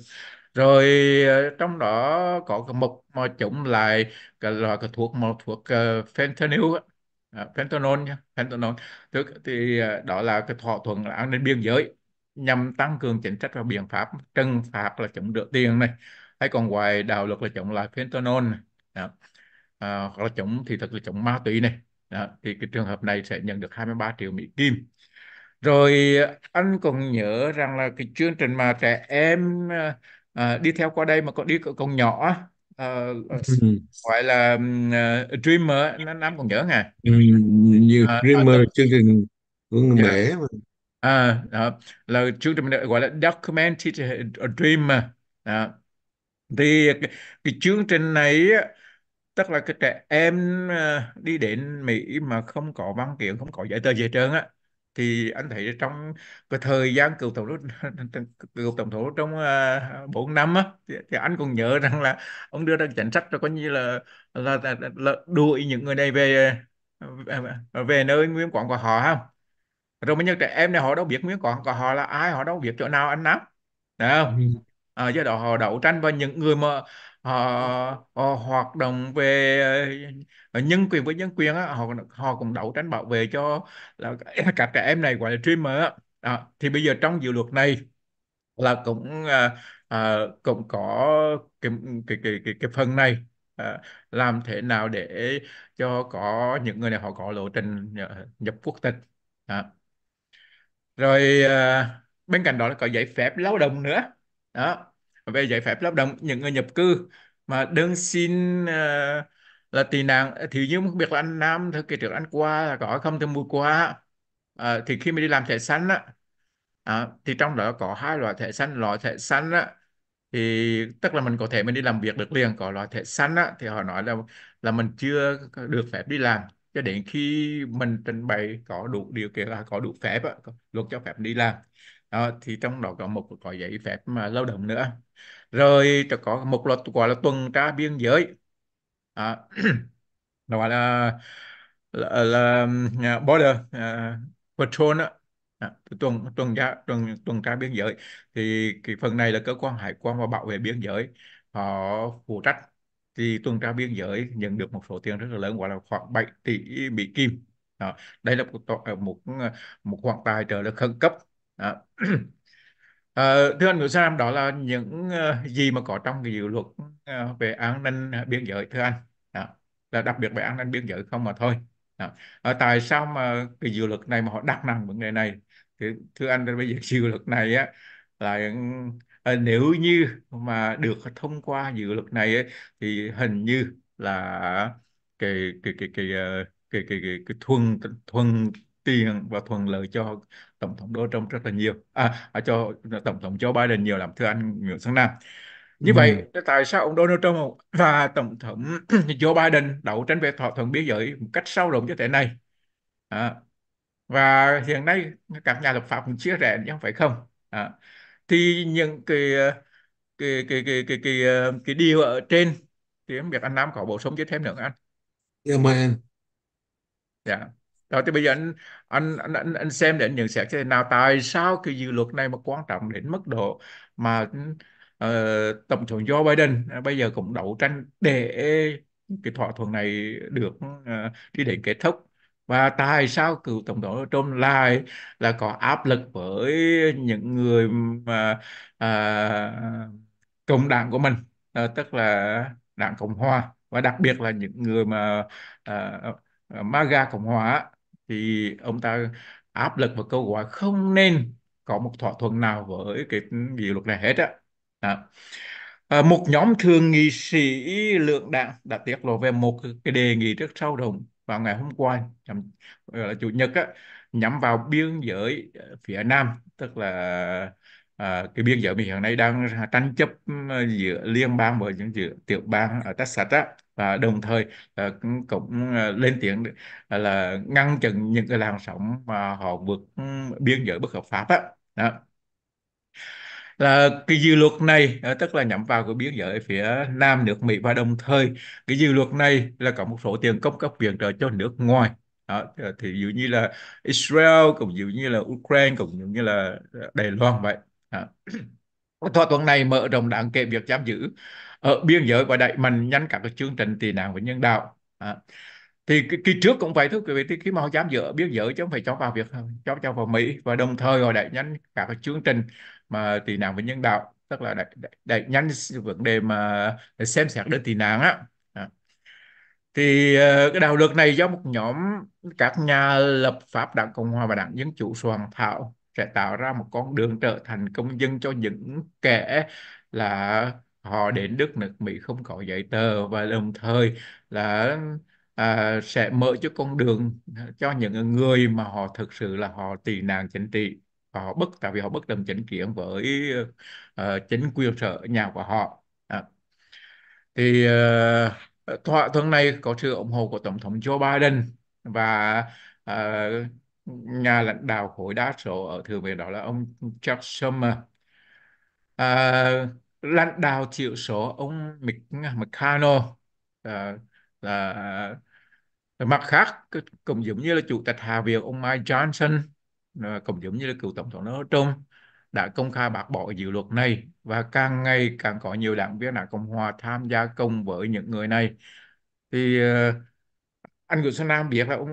rồi ờ, trong đó có một mà chống lại cái loại cái thuốc một thuốc uh, fentanyl à, fentanyl nha fentanyl tức thì ờ, đó là cái thỏa thuận an ninh biên giới nhằm tăng cường chính sách và biện pháp trừng phạt là chống rửa tiền này hay còn ngoài đạo luật là chống lại fentanyl này đó. À, hoặc là chống thì thật là chống ma túy này đó. thì cái trường hợp này sẽ nhận được 23 triệu Mỹ kim rồi ờ, anh còn nhớ rằng là cái chương trình mà trẻ em à, đi theo qua đây mà còn đi còn nhỏ à, gọi là uh, Dreamer anh Nam còn nhớ nghe? À? ừ, như à, Dreamer à, chương trình của người dạ. Mỹ. à, đó, là chương trình gọi là Documented Dream đó. thì cái, cái chương trình này tức là cái trẻ em đi đến Mỹ mà không có văn kiện không có giấy tờ gì hết trơn á thì anh thấy trong cái thời gian cựu tổng thống *laughs* cựu tổng thống trong à, bốn uh, năm á thì, thì anh còn nhớ rằng là ông đưa ra chính sách cho coi như là là, là là đuổi những người này về à, à, về nơi nguyên quán của họ không rồi mới nhớ trẻ em này họ đâu biết nguyên quán của họ là ai họ đâu biết chỗ nào anh nắm đúng không à, do đó họ đấu tranh và những người mà họ, ờ, họ ờ, hoạt động về ờ, nhân quyền với nhân quyền á, họ họ cũng đấu tranh bảo vệ cho là *laughs* các trẻ em này gọi là streamer á. À, thì bây giờ trong dự luật này là cũng à, à, cũng có cái cái cái cái, cái phần này à, làm thế nào để cho có những người này họ có lộ trình nhập quốc tịch à. rồi à, bên cạnh đó là có giấy phép lao động nữa đó về giấy phép lao động những người nhập cư mà đơn xin uh, là tị nạn thì như không biết là anh Nam thời kỳ trước anh qua là có không thì mua qua à, thì khi mình đi làm thẻ xanh á à, thì trong đó có hai loại thẻ xanh loại thẻ xanh á thì tức là mình có thể mình đi làm việc được liền có loại thẻ xanh á thì họ nói là là mình chưa được phép đi làm cho đến khi mình trình bày có đủ điều kiện là có đủ phép á, luật cho phép đi làm à, thì trong đó có một có giấy phép mà lao động nữa rồi có một loạt gọi là tuần tra biên giới à, *clears throat* gọi là là, là à, border uh, patrol đó. À, tuần tuần tra tuần tuần tra biên giới thì cái phần này là cơ quan hải quan và bảo vệ biên giới họ phụ trách thì tuần tra biên giới nhận được một số tiền rất là lớn gọi là khoảng 7 tỷ Mỹ Kim. Đó. Đây là một, à, một, một khoản tài trợ là khẩn cấp. Đó. *clears throat* À, thưa anh Nguyễn Sam, đó là những ờ, gì mà có trong cái dự luật ờ, về an ninh biên giới thưa anh. Đó. Là đặc biệt về an ninh biên giới không mà thôi. Đó. À, tại sao mà cái dự luật này mà họ đặt nặng vấn đề này? Thì, thưa anh, bây giờ *laughs* dự luật này á, là à, nếu như mà được thông qua dự luật này ấy, thì hình như là cái cái cái cái cái cái, cái, cái thuần thuần tiền và thuận lợi cho tổng thống Donald Trump rất là nhiều à, à cho tổng thống Joe Biden nhiều làm thưa anh Nguyễn sáng Nam như ừ. vậy tại sao ông Donald Trump và tổng thống *clears throat* Joe Biden đấu tranh về thỏa thuận biên giới một cách sâu rộng như thế này à, và hiện nay các nhà lập pháp cũng chia rẽ nhau phải không à, thì những cái cái cái cái cái cái, cái điều ở trên thì em biết anh Nam có bổ sung chứ thêm nữa anh. Dạ mời anh. Dạ đó thì bây giờ anh anh anh, anh, anh xem để anh nhận xét thế nào tại sao cái dự luật này mà quan trọng đến mức độ mà uh, tổng thống Joe Biden à, bây giờ cũng đấu tranh để cái thỏa thuận này được uh, đi đến kết thúc và tại sao cựu tổng thống Trump lại là có áp lực với những người mà uh, cộng đảng của mình uh, tức là đảng cộng hòa và đặc biệt là những người mà uh, MAGA Cộng Hòa thì ông ta áp lực và kêu gọi không nên có một thỏa thuận nào với cái điều luật này hết á à. một nhóm thường nghị sĩ lượng đảng đã tiết lộ về một cái đề nghị rất sâu đồng vào ngày hôm qua nhằm, là chủ nhật á, nhắm vào biên giới ờ, phía nam tức là à, cái biên giới mình hiện nay đang tranh chấp ừ, giữa liên bang và những giữa tiểu bang ở Texas á và đồng thời ờ, cũng, ờ, lên tiếng ờ, là ngăn chặn những cái làn sóng mà họ vượt ừ, biên giới bất hợp pháp á đó. đó là cái dự luật này tức là nhắm vào cái biên giới phía nam nước Mỹ và đồng thời cái dự luật này là có một số tiền công cấp viện trợ cho nước ngoài đó, thì dụ như là Israel cũng dụ như là Ukraine cũng dụ như là Đài Loan vậy đó. thỏa thuận này mở rộng đáng kể việc giam giữ ở ờ, biên giới và đẩy mạnh nhanh các cái chương trình tị nạn và nhân đạo à, thì cái, trước cũng vậy thưa quý vị thì khi mà họ dám giữ biên giới chứ không phải cho vào việc cho cho vào Mỹ và đồng thời họ đẩy nhanh các cái chương trình mà tị nạn và nhân đạo tức là đẩy, đẩy, đẩy nhanh vấn đề mà xem xét đến tị nạn á thì ờ, cái đạo luật này do một nhóm các nhà lập pháp đảng cộng hòa và đảng dân chủ soạn thảo sẽ tạo ra một con đường trở thành công dân cho những kẻ là họ ừ. đến Đức nước Mỹ không có giấy tờ và đồng thời là à, sẽ mở cho con đường à, cho những người mà họ thực sự là họ tị nạn chính trị và họ bất tại vì họ bất đồng chính kiến với uh, chính quyền sở nhà của họ à. thì uh, thỏa thuận này có sự ủng hộ của tổng thống Joe Biden và uh, nhà lãnh đạo khối đa số ở thượng viện đó là ông Chuck Schumer uh, lãnh đạo thiểu số ông Mc, McConnell à, là mặt khác cũng giống như là chủ tịch Hạ viện ông Mike Johnson cũng giống như là cựu tổng thống Donald Trump đã công khai bác bỏ dự luật này và càng ngày càng có nhiều đảng viên đảng Cộng hòa tham gia công với những người này thì ờ, anh Nguyễn Xuân Nam biết là ông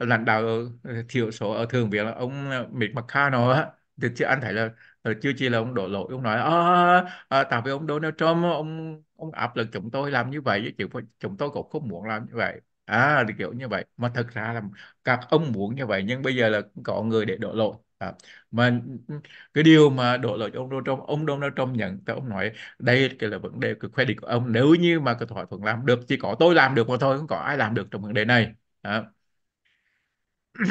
uh, lãnh đạo thiểu số ở thường viện là ông Mitch McConnell á thì, thì anh thấy là Ừ, chưa chỉ là ông đổ lỗi ông nói à, à, tại vì ông Donald Trump ông ông áp lực chúng tôi làm như vậy chứ chúng tôi cũng không muốn làm như vậy à thì kiểu như vậy mà thật ra là các ông muốn như vậy nhưng bây giờ là có người để đổ lỗi À, mà cái điều mà đổ lỗi cho ông Donald Trump, ông Donald Trump nhận thì ông nói đây là vấn đề cái credit của ông nếu như mà cái thỏa thuận làm được chỉ có tôi làm được mà thôi không có ai làm được trong vấn đề này à. *clears throat*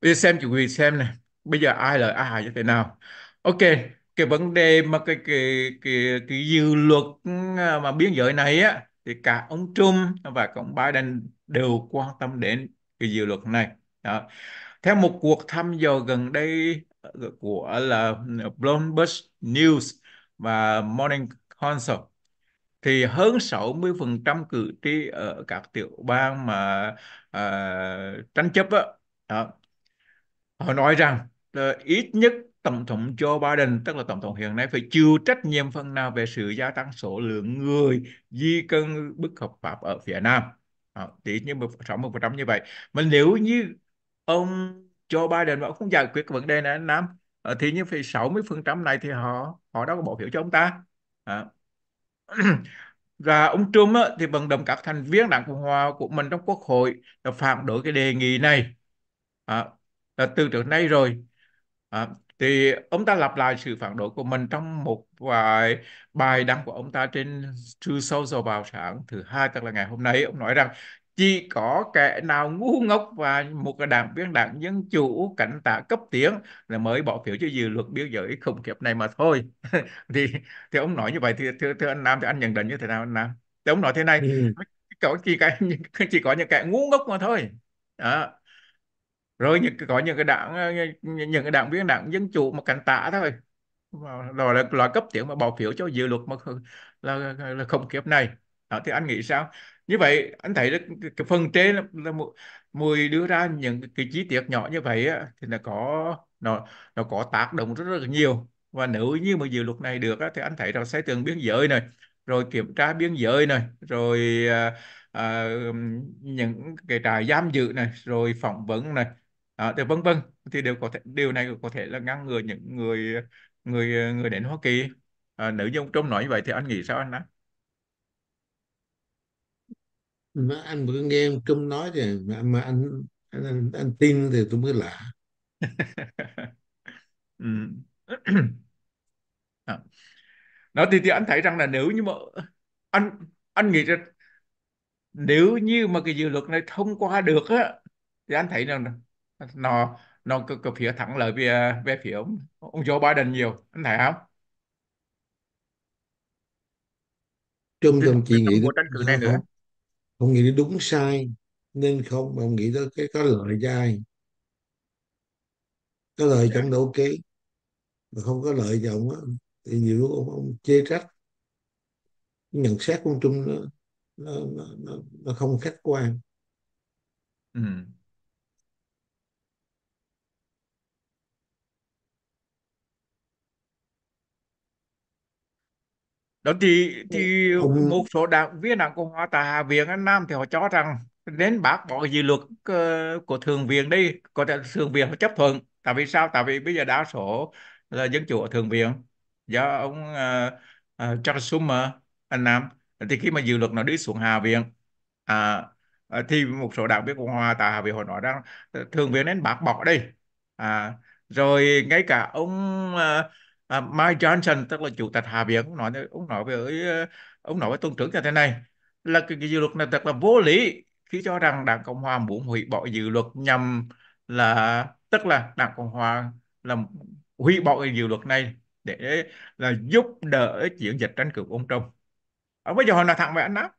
bây giờ xem chủ quyền xem này bây giờ ai lợi ai như thế nào ok cái vấn đề mà cái cái cái, cái dự luật ờ, mà biến giới này á thì cả ông Trump và cả ông Biden đều quan tâm đến cái dự luật này đó. theo một cuộc thăm dò gần đây ờ, của là Bloomberg News và Morning Consult thì hơn 60% cử tri ở các tiểu bang mà uh, tranh chấp đó, đó, họ nói rằng Ờ, ít nhất tổng thống Joe Biden tức là tổng thống hiện nay phải chịu trách nhiệm phần nào về sự gia tăng số lượng người di cư bất hợp pháp ở phía Nam à, tỷ như 60% như vậy mà nếu như ông Joe Biden mà không giải quyết cái vấn đề này anh Nam ờ, thì như phải 60% này thì họ họ đã có bỏ phiếu cho ông ta à. *clears throat* và ông Trump thì vận động các thành viên đảng Cộng hòa của mình trong quốc hội là phản đối cái đề nghị này à, là từ trước nay rồi À, thì ông ta lặp lại sự phản đối của mình trong một vài bài đăng của ông ta trên True Social vào sáng thứ hai tức là ngày hôm nay ông nói rằng chỉ có kẻ nào ngu ngốc và một cái đảng viên đảng dân chủ cảnh tạ cấp tiến là mới bỏ phiếu cho dự luật biên giới khủng khiếp này mà thôi *laughs* thì thì ông nói như vậy thì thưa, thưa anh Nam thì anh nhận định như thế nào anh Nam thì ông nói thế này ừ. chỉ cái *laughs* chỉ có những kẻ ngu ngốc mà thôi đó rồi những có những cái đảng ờ, những cái đảng viên đảng dân chủ mà cánh tả thôi rồi là loại cấp tiếng mà bỏ phiếu cho dự luật mà là, là, là không kiếp này đó, thì anh nghĩ sao như vậy anh thấy được cái phần trên là, là mùi đưa ra những cái chi tiết nhỏ như vậy á, thì là có nó nó có tác động rất rất nhiều và nếu như mà dự luật này được á, thì anh thấy là xây tường biên giới này rồi kiểm tra biên giới này rồi à, à, những cái trại giam giữ này rồi phỏng vấn này à, ờ, thì vân vân thì đều có thể điều này có thể là ngăn ngừa những người người người đến Hoa Kỳ à, như ông Trung nói vậy thì anh nghĩ sao anh á mà anh vừa nghe ông Trung nói thì mà, mà anh, anh, anh anh tin thì tôi mới lạ *laughs* ừ. *clears throat* À. đó thì, thì anh thấy rằng là nếu như mà anh anh nghĩ rằng nếu như mà cái dự luật này thông qua được á thì anh thấy rằng nó nó cứ có phía thẳng lợi về về phía ông, ông Joe Biden nhiều anh thấy không Trung đồng chị nghĩ đến cử này nữa không nghĩ đến đúng sai nên không mà ông nghĩ tới cái có lợi cho ai có lợi chẳng dạ. đâu ok mà không có lợi cho ông thì nhiều lúc ông, ông chê trách nhận xét của ông Trung nó nó, nó, nó không khách quan ừ. đó thì thì Ông... một số đảng viên đảng cộng hòa tại hạ viện anh nam thì họ cho rằng nên bác bỏ dự luật ờ, của thượng viện đi có thể thượng viện chấp thuận tại vì sao tại vì bây giờ đa số là dân chủ ở thượng viện do ông uh, uh, Charles Schumer anh Nam thì khi mà dự luật nó đi xuống hạ viện à, thì một số đảng viên cộng hòa tại hạ viện họ nói rằng thượng viện nên bác bỏ đi à, rồi ngay cả ông uh, à, Mike Johnson tức là chủ tịch Hạ viện ông nói ông nói với ờ, ông nói với tôn trưởng như thế này là cái, cái dự luật này thật là vô lý khi cho rằng đảng cộng hòa muốn hủy bỏ dự luật nhằm là tức là đảng cộng hòa là hủy bỏ cái dự luật này để là giúp đỡ chiến dịch tranh cử của ông Trump. Ở à, bây giờ họ nói thẳng với anh Nam.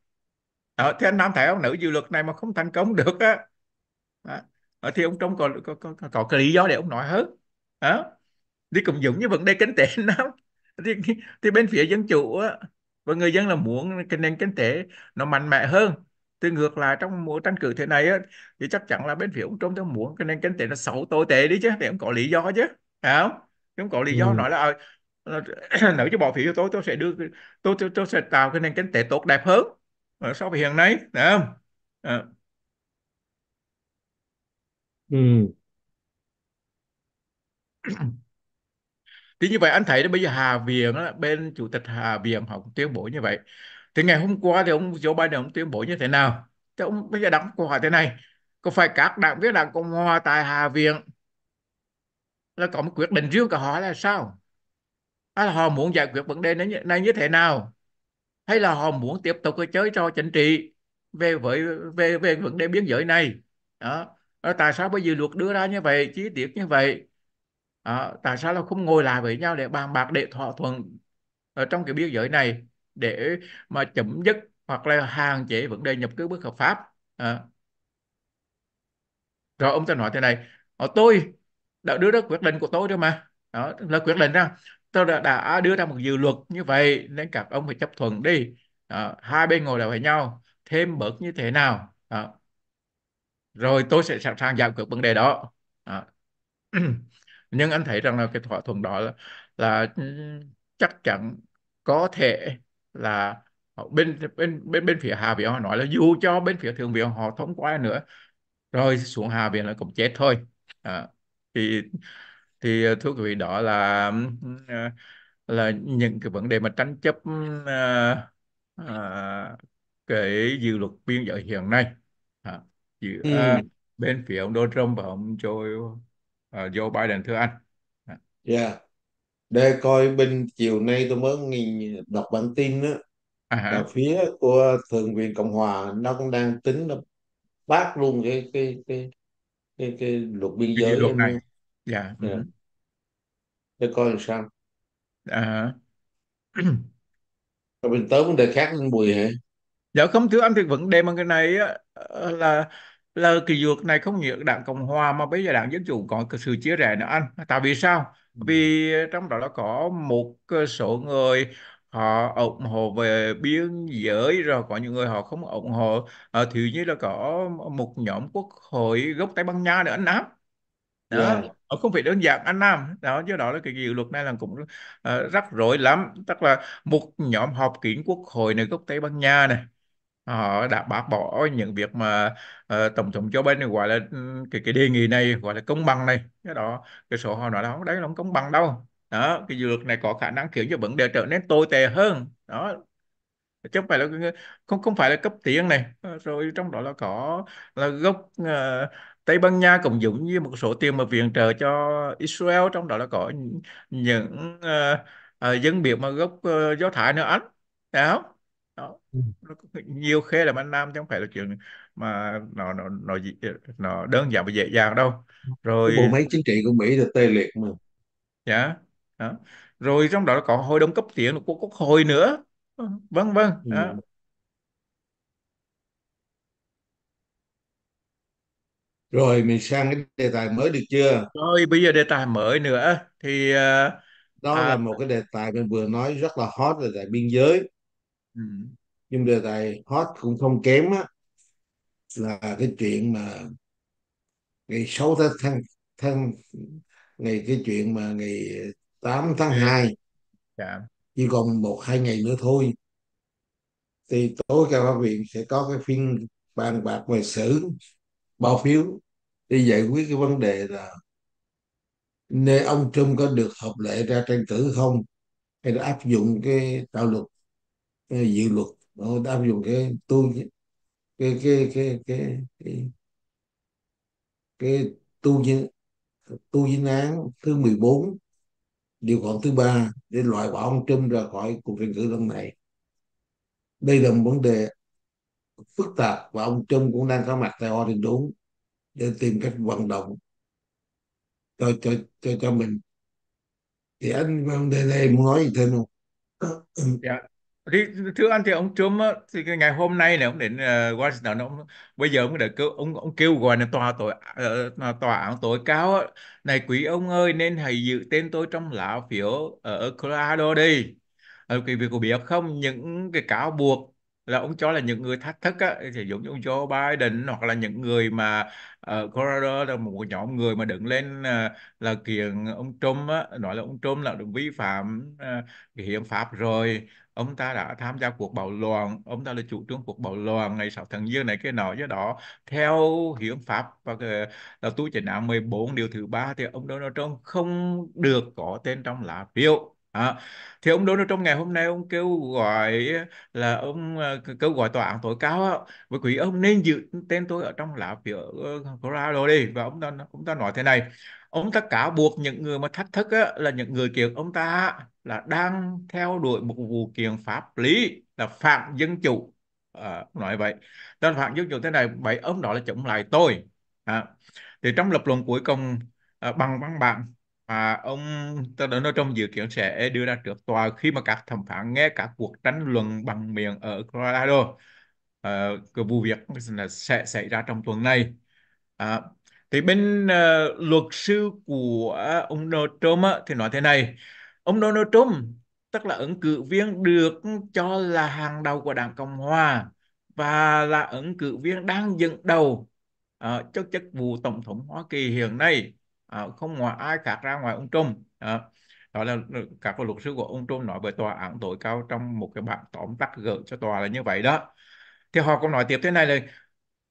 ở ờ, thì anh Nam thấy ông nữ dự luật này mà không thành công được á. Đó. Ờ, thì ông Trump còn có, có, có, có cái lý do để ông nói hết. Đó đi cùng Dũng với vấn đề kinh tế *laughs* lắm thì, thì bên phía dân chủ á, và người dân là muốn cái nền kinh tế nó mạnh mẽ hơn thì ngược lại trong mùa tranh cử thế này á, thì chắc chắn là bên phía ông Trump ต้อง muốn cái nền kinh tế nó xấu tồi tệ đi chứ thì ông có lý do chứ phải không thì ông có lý do ừ. nói là à, *clears throat* nếu cho bỏ phiếu cho tôi tôi sẽ đưa tôi tôi, tôi sẽ tạo cái nền kinh tế tốt đẹp hơn ờ, so với hiện nay phải không à. ừ *clears throat* thì như vậy anh thấy đó bây giờ Hà viện bên chủ tịch Hà viện họ cũng tuyên bố như vậy thì ngày hôm qua thì ông Joe Biden ông tuyên bố như thế nào thì ông bây giờ đặt câu hỏi thế này có phải các đảng viên đảng Cộng hòa tại Hà viện là có một quyết định riêng của họ là sao hay là họ muốn giải quyết vấn đề này, này như thế nào hay là họ muốn tiếp tục chơi trò chính trị về với về về vấn đề biên giới này đó tại sao bây giờ luật đưa ra như vậy chi tiết như vậy à, tại sao là không ngồi lại với nhau để bàn bạc để thỏa thuận ở trong cái biên giới này để mà chấm dứt hoặc là hạn chế vấn đề nhập cư bất hợp pháp à. rồi ông ta nói thế này ờ, tôi đã đưa ra quyết định của tôi rồi mà đó là quyết định ra tôi đã, đã đưa ra một dự luật như vậy nên các ông phải chấp thuận đi à, hai bên ngồi lại với nhau thêm bớt như thế nào à, rồi tôi sẽ sẵn sàng giải quyết vấn đề đó à. *clears throat* nhưng anh thấy rằng là cái thỏa thuận đó là, là ừ, chắc chắn có thể là bên bên bên bên phía hạ viện họ nói là dù cho bên phía thượng viện họ thông qua nữa rồi xuống hạ viện là cũng chết thôi à, thì thì ờ, thưa quý vị đó là ừ, ờ, là những cái vấn đề mà tranh chấp à, à, cái dự luật biên giới hiện nay à, giữa ừ. bên phía ông Donald Trump và ông Joe Ờ, Joe Biden thưa anh. Yeah. Dạ. Dạ. Để coi bên chiều nay tôi mới nhìn đọc bản tin đó. À, là phía của Thượng viện Cộng hòa nó cũng đang tính là bác luôn cái cái cái cái, cái luật biên giới luật này. Dạ. Yeah. Dạ. Yeah. Ừ. Để coi làm sao. À. *clears throat* Rồi mình tới vấn đề khác lên Bùi hả? Dạ không thưa anh thì vấn đề mà cái này á là lời kỳ dược này không những đảng cộng hòa mà bây giờ đảng dân chủ có cái sự chia rẽ nữa anh tại vì sao ừ. vì trong đó là có một số người họ ủng hộ về biên giới rồi có những người họ không ủng hộ à, ờ, thì như là có một nhóm quốc hội gốc Tây Ban Nha nữa anh Nam đó yeah. không phải đơn giản anh Nam đó do đó là cái dự luật này là cũng uh, rắc rối lắm tức là một nhóm họp kiến quốc hội này gốc Tây Ban Nha này họ ờ, đã bác bỏ những việc mà ờ, tổng thống Joe Biden gọi là ừ, cái cái đề nghị này gọi là công bằng này cái đó cái số họ nói đó đấy là không công bằng đâu đó cái dự luật này có khả năng khiến cho vấn đề trở nên tồi tệ hơn đó chứ không phải là không không phải là cấp tiền này ờ, rồi trong đó là có là gốc ờ, Tây Ban Nha cũng giống như một số tiền mà viện trợ cho Israel trong đó là có những ờ, ờ, dân biểu mà gốc ờ, Do Thái nữa Anh đó Ừ. nhiều khê làm anh Nam chứ không phải là chuyện mà nó nó nó dễ- nó đơn giản và dễ dàng đâu cái bộ rồi máy chính trị của Mỹ là tê liệt mà dạ đó. rồi trong đó còn hội đồng cấp tiến của quốc hội nữa vân vân ừ. đó. ừ. rồi mình sang cái đề tài mới được chưa rồi bây giờ đề tài mới nữa thì ờ, à, đó là một cái đề tài mình vừa nói rất là hot là tại biên giới ừ nhưng đề tài hot cũng không kém á là cái chuyện mà ngày 6 tháng, tháng tháng ngày cái chuyện mà ngày 8 tháng 2 yeah. Dạ. chỉ còn một hai ngày nữa thôi thì tối cao pháp viện sẽ có cái phiên bàn bạc về xử bỏ phiếu để giải quyết cái vấn đề là nên ông Trump có được hợp lệ ra tranh cử không hay là áp dụng cái đạo luật dự luật họ áp dụng cái tu cái cái cái cái cái, cái tu nhân tu nhân án thứ 14 điều khoản thứ ba để loại bỏ ông Trump ra khỏi cuộc tranh cử lần này đây là một vấn đề phức tạp và ông Trump cũng đang có mặt tại Hoa Thượng Đúng để tìm cách vận động cho cho cho cho mình thì anh vấn đề này muốn nói gì thêm không dạ thì thưa anh thì ông Trump á, thì ngày hôm nay này ông đến ờ, Washington ông bây giờ ông đã kêu ông ông kêu gọi là tòa tội ờ, tòa án tối cao này quý ông ơi nên hãy giữ tên tôi trong lá phiếu ở Colorado đi ở ờ, quý vị có biết không những cái cáo buộc là ông cho là những người thách thức á, thì giống như ông Joe Biden hoặc là những người mà ở uh, Colorado là một nhóm người mà đứng lên uh, là kiện ông Trump á, nói là ông Trump là đúng vi phạm uh, hiến pháp rồi ông ta đã tham gia cuộc bạo loạn ông ta là chủ trương cuộc bạo loạn ngày 6 tháng giêng này cái nọ cái đó theo hiến pháp và cái, là tu chỉnh án 14 điều thứ ba thì ông Donald Trump không được có tên trong lá phiếu À, thì ông Donald Trump ngày hôm nay ông kêu gọi là ông ờ, kêu gọi tòa án tối cao á, với quý ông nên giữ tên tôi ở trong lá phiếu ờ, Colorado đi và ông ta ông ta nói thế này ông ta cáo buộc những người mà thách thức á, là những người kiện ông ta là đang theo đuổi một vụ kiện pháp lý là phạm dân chủ à, nói vậy tên phạm dân chủ thế này vậy ông đó là chống lại tôi à, thì trong lập luận cuối cùng à, bằng văn bản à ông ta đã nói trong dự kiến sẽ đưa ra trước tòa khi mà các thẩm phán nghe các cuộc tranh luận bằng miệng ở Colorado uh, vụ việc là sẽ xảy ra trong tuần này à, thì bên uh, luật sư của uh, ông Donald Trump á, thì nói thế này ông Donald Trump tức là ứng cử viên được cho là hàng đầu của đảng Cộng Hòa và là ứng cử viên đang dẫn đầu uh, ờ, cho chức vụ tổng thống Hoa Kỳ hiện nay à, không ngoài ai khác ra ngoài ông Trung à, đó là các luật sư của ông Trung nói với tòa án tối cao trong một cái bản tóm tắt gửi cho tòa là như vậy đó thì họ cũng nói tiếp thế này là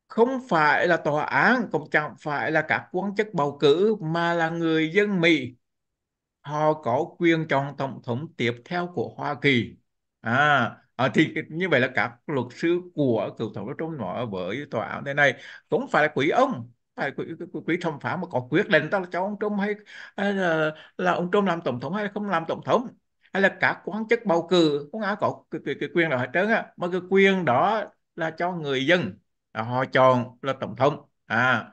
không phải là tòa án cũng chẳng phải là các quan chức bầu cử mà là người dân Mỹ họ có quyền chọn tổng thống tiếp theo của Hoa Kỳ à, à thì như vậy là các luật sư của cựu tổng thống Trump nói với tòa án thế này cũng phải là quỷ ông phải quỹ, quỹ thẩm phán mà có quyết định tao là cho ông Trump hay, hay là, là ông Trump làm tổng thống hay không làm tổng thống hay là cả quan chức bầu cử không ai có cái, cái, cái quyền đó hết trơn á mà cái quyền đó là cho người dân là họ chọn là tổng thống à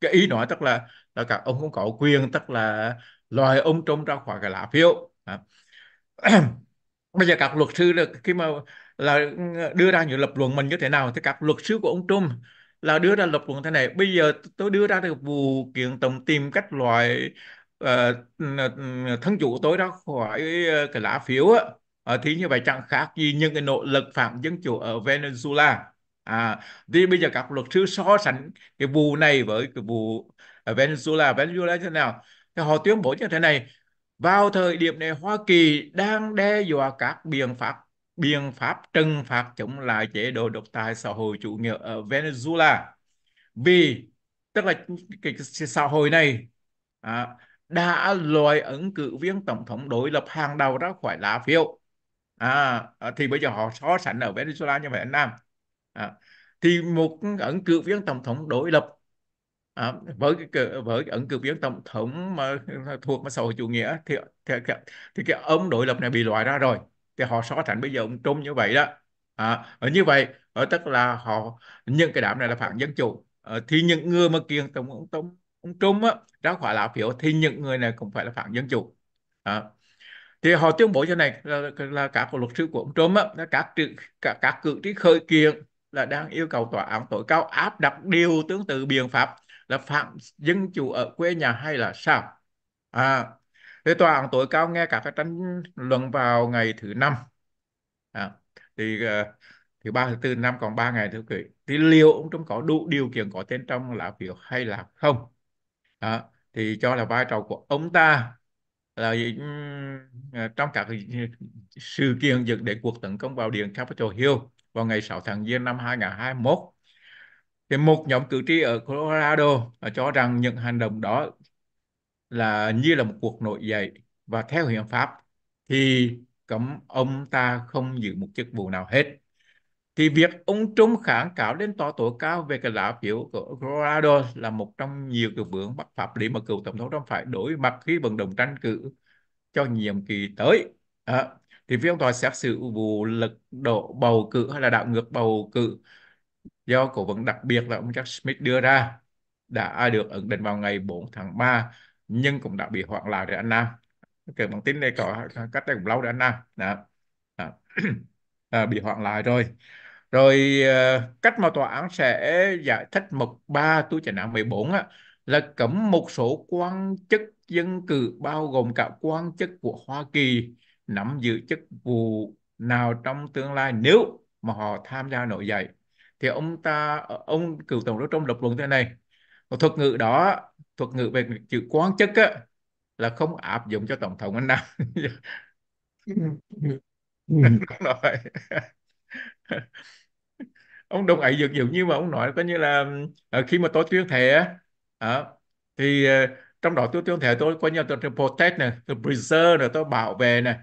cái ý nói tức là là các ông không có quyền tức là loại ông Trump ra khỏi cái lá phiếu à. *clears throat* bây giờ các luật sư là khi mà là ừ, đưa ra những lập luận mình như thế nào thì các luật sư của ông Trump là đưa ra lập luận thế này bây giờ tôi đưa ra được vụ kiện tổng tìm cách loại uh, thân chủ tối ra khỏi ờ, cái lá phiếu á uh, thì như vậy chẳng khác gì những cái nỗ lực phạm dân chủ ở Venezuela à thì bây giờ các luật sư so sánh cái vụ này với cái vụ ở Venezuela Venezuela thế nào thì họ tuyên bố như thế này vào thời điểm này Hoa Kỳ đang đe dọa các biện pháp biện pháp trừng phạt chống lại chế độ độc tài xã hội chủ nghĩa ở Venezuela vì tức là cái, cái xã hội này à, đã loại ứng cử viên tổng thống đối lập hàng đầu ra khỏi lá phiếu à, à thì bây giờ họ so sánh ở Venezuela như vậy anh Nam à, thì một ứng cử viên tổng thống đối lập à, với với ứng cử viên tổng thống mà thuộc mà xã hội chủ nghĩa thì, thì, thì, thì cái ông đối lập này bị loại ra rồi thì họ so sánh bây giờ ông Trung như vậy đó à, như vậy ở tức là họ những cái đám này là phản dân chủ à, thì những người mà kiện tổng ông, Trung ông Trung á, ra khỏi lá phiếu thì những người này cũng phải là phản dân chủ à, thì họ tuyên bố cho này là, là các luật sư của ông Trump á, các, các các cử tri khởi kiện là đang yêu cầu tòa án tối cao áp đặt điều tương tự biện pháp là phạm dân chủ ở quê nhà hay là sao à, Thế tòa án tối cao nghe các cái tranh luận vào ngày thứ năm à, thì uh, thứ ba thứ tư năm còn ba ngày thưa quý vị thì liệu ông Trump có đủ điều kiện có tên trong lá phiếu hay là không à, thì cho là vai trò của ông ta là ờ, trong các sự kiện dẫn để cuộc tấn công vào điện Capitol Hill vào ngày 6 tháng Giêng năm 2021 thì một nhóm cử tri ở Colorado ờ, cho rằng những hành động đó là như là một cuộc nội dậy và theo hiến pháp thì cấm ông ta không giữ một chức vụ nào hết thì việc ông Trung kháng cáo đến tòa tối cao về cái lá phiếu của Colorado là một trong nhiều cái vướng mắc pháp lý mà cựu tổng thống Trump phải đối mặt khi vận động tranh cử cho nhiệm kỳ tới. À, thì phiên tòa xét xử vụ lực độ bầu cử hay là đạo ngược bầu cử do cổ vấn đặc biệt là ông Jack Smith đưa ra đã được ấn định vào ngày 4 tháng 3 nhưng cũng đã bị hoãn lại rồi anh nam cái bản tin này có cách đây cũng lâu rồi anh nam đó. *clears throat* à, bị hoãn lại rồi rồi ờ, cách mà tòa án sẽ giải thích mục 3 tu chỉnh án 14 á, là cấm một số quan chức dân cử bao gồm cả quan chức của Hoa Kỳ nắm giữ chức vụ nào trong tương lai nếu mà họ tham gia nội dậy thì ông ta ông cựu tổng đốc trong lập luận thế này một thuật ngữ đó thuật ngữ về chữ quan chức á, là không áp dụng cho tổng thống anh nam. Ừ. *laughs* Ừ. đúng rồi ông đồng ấy dường dường như mà ông nói coi như là ờ, khi mà tôi tuyên thệ á ờ, thì ờ, trong đó tôi tuyên thệ tôi coi như là tôi protect này tôi preserve này tôi bảo vệ này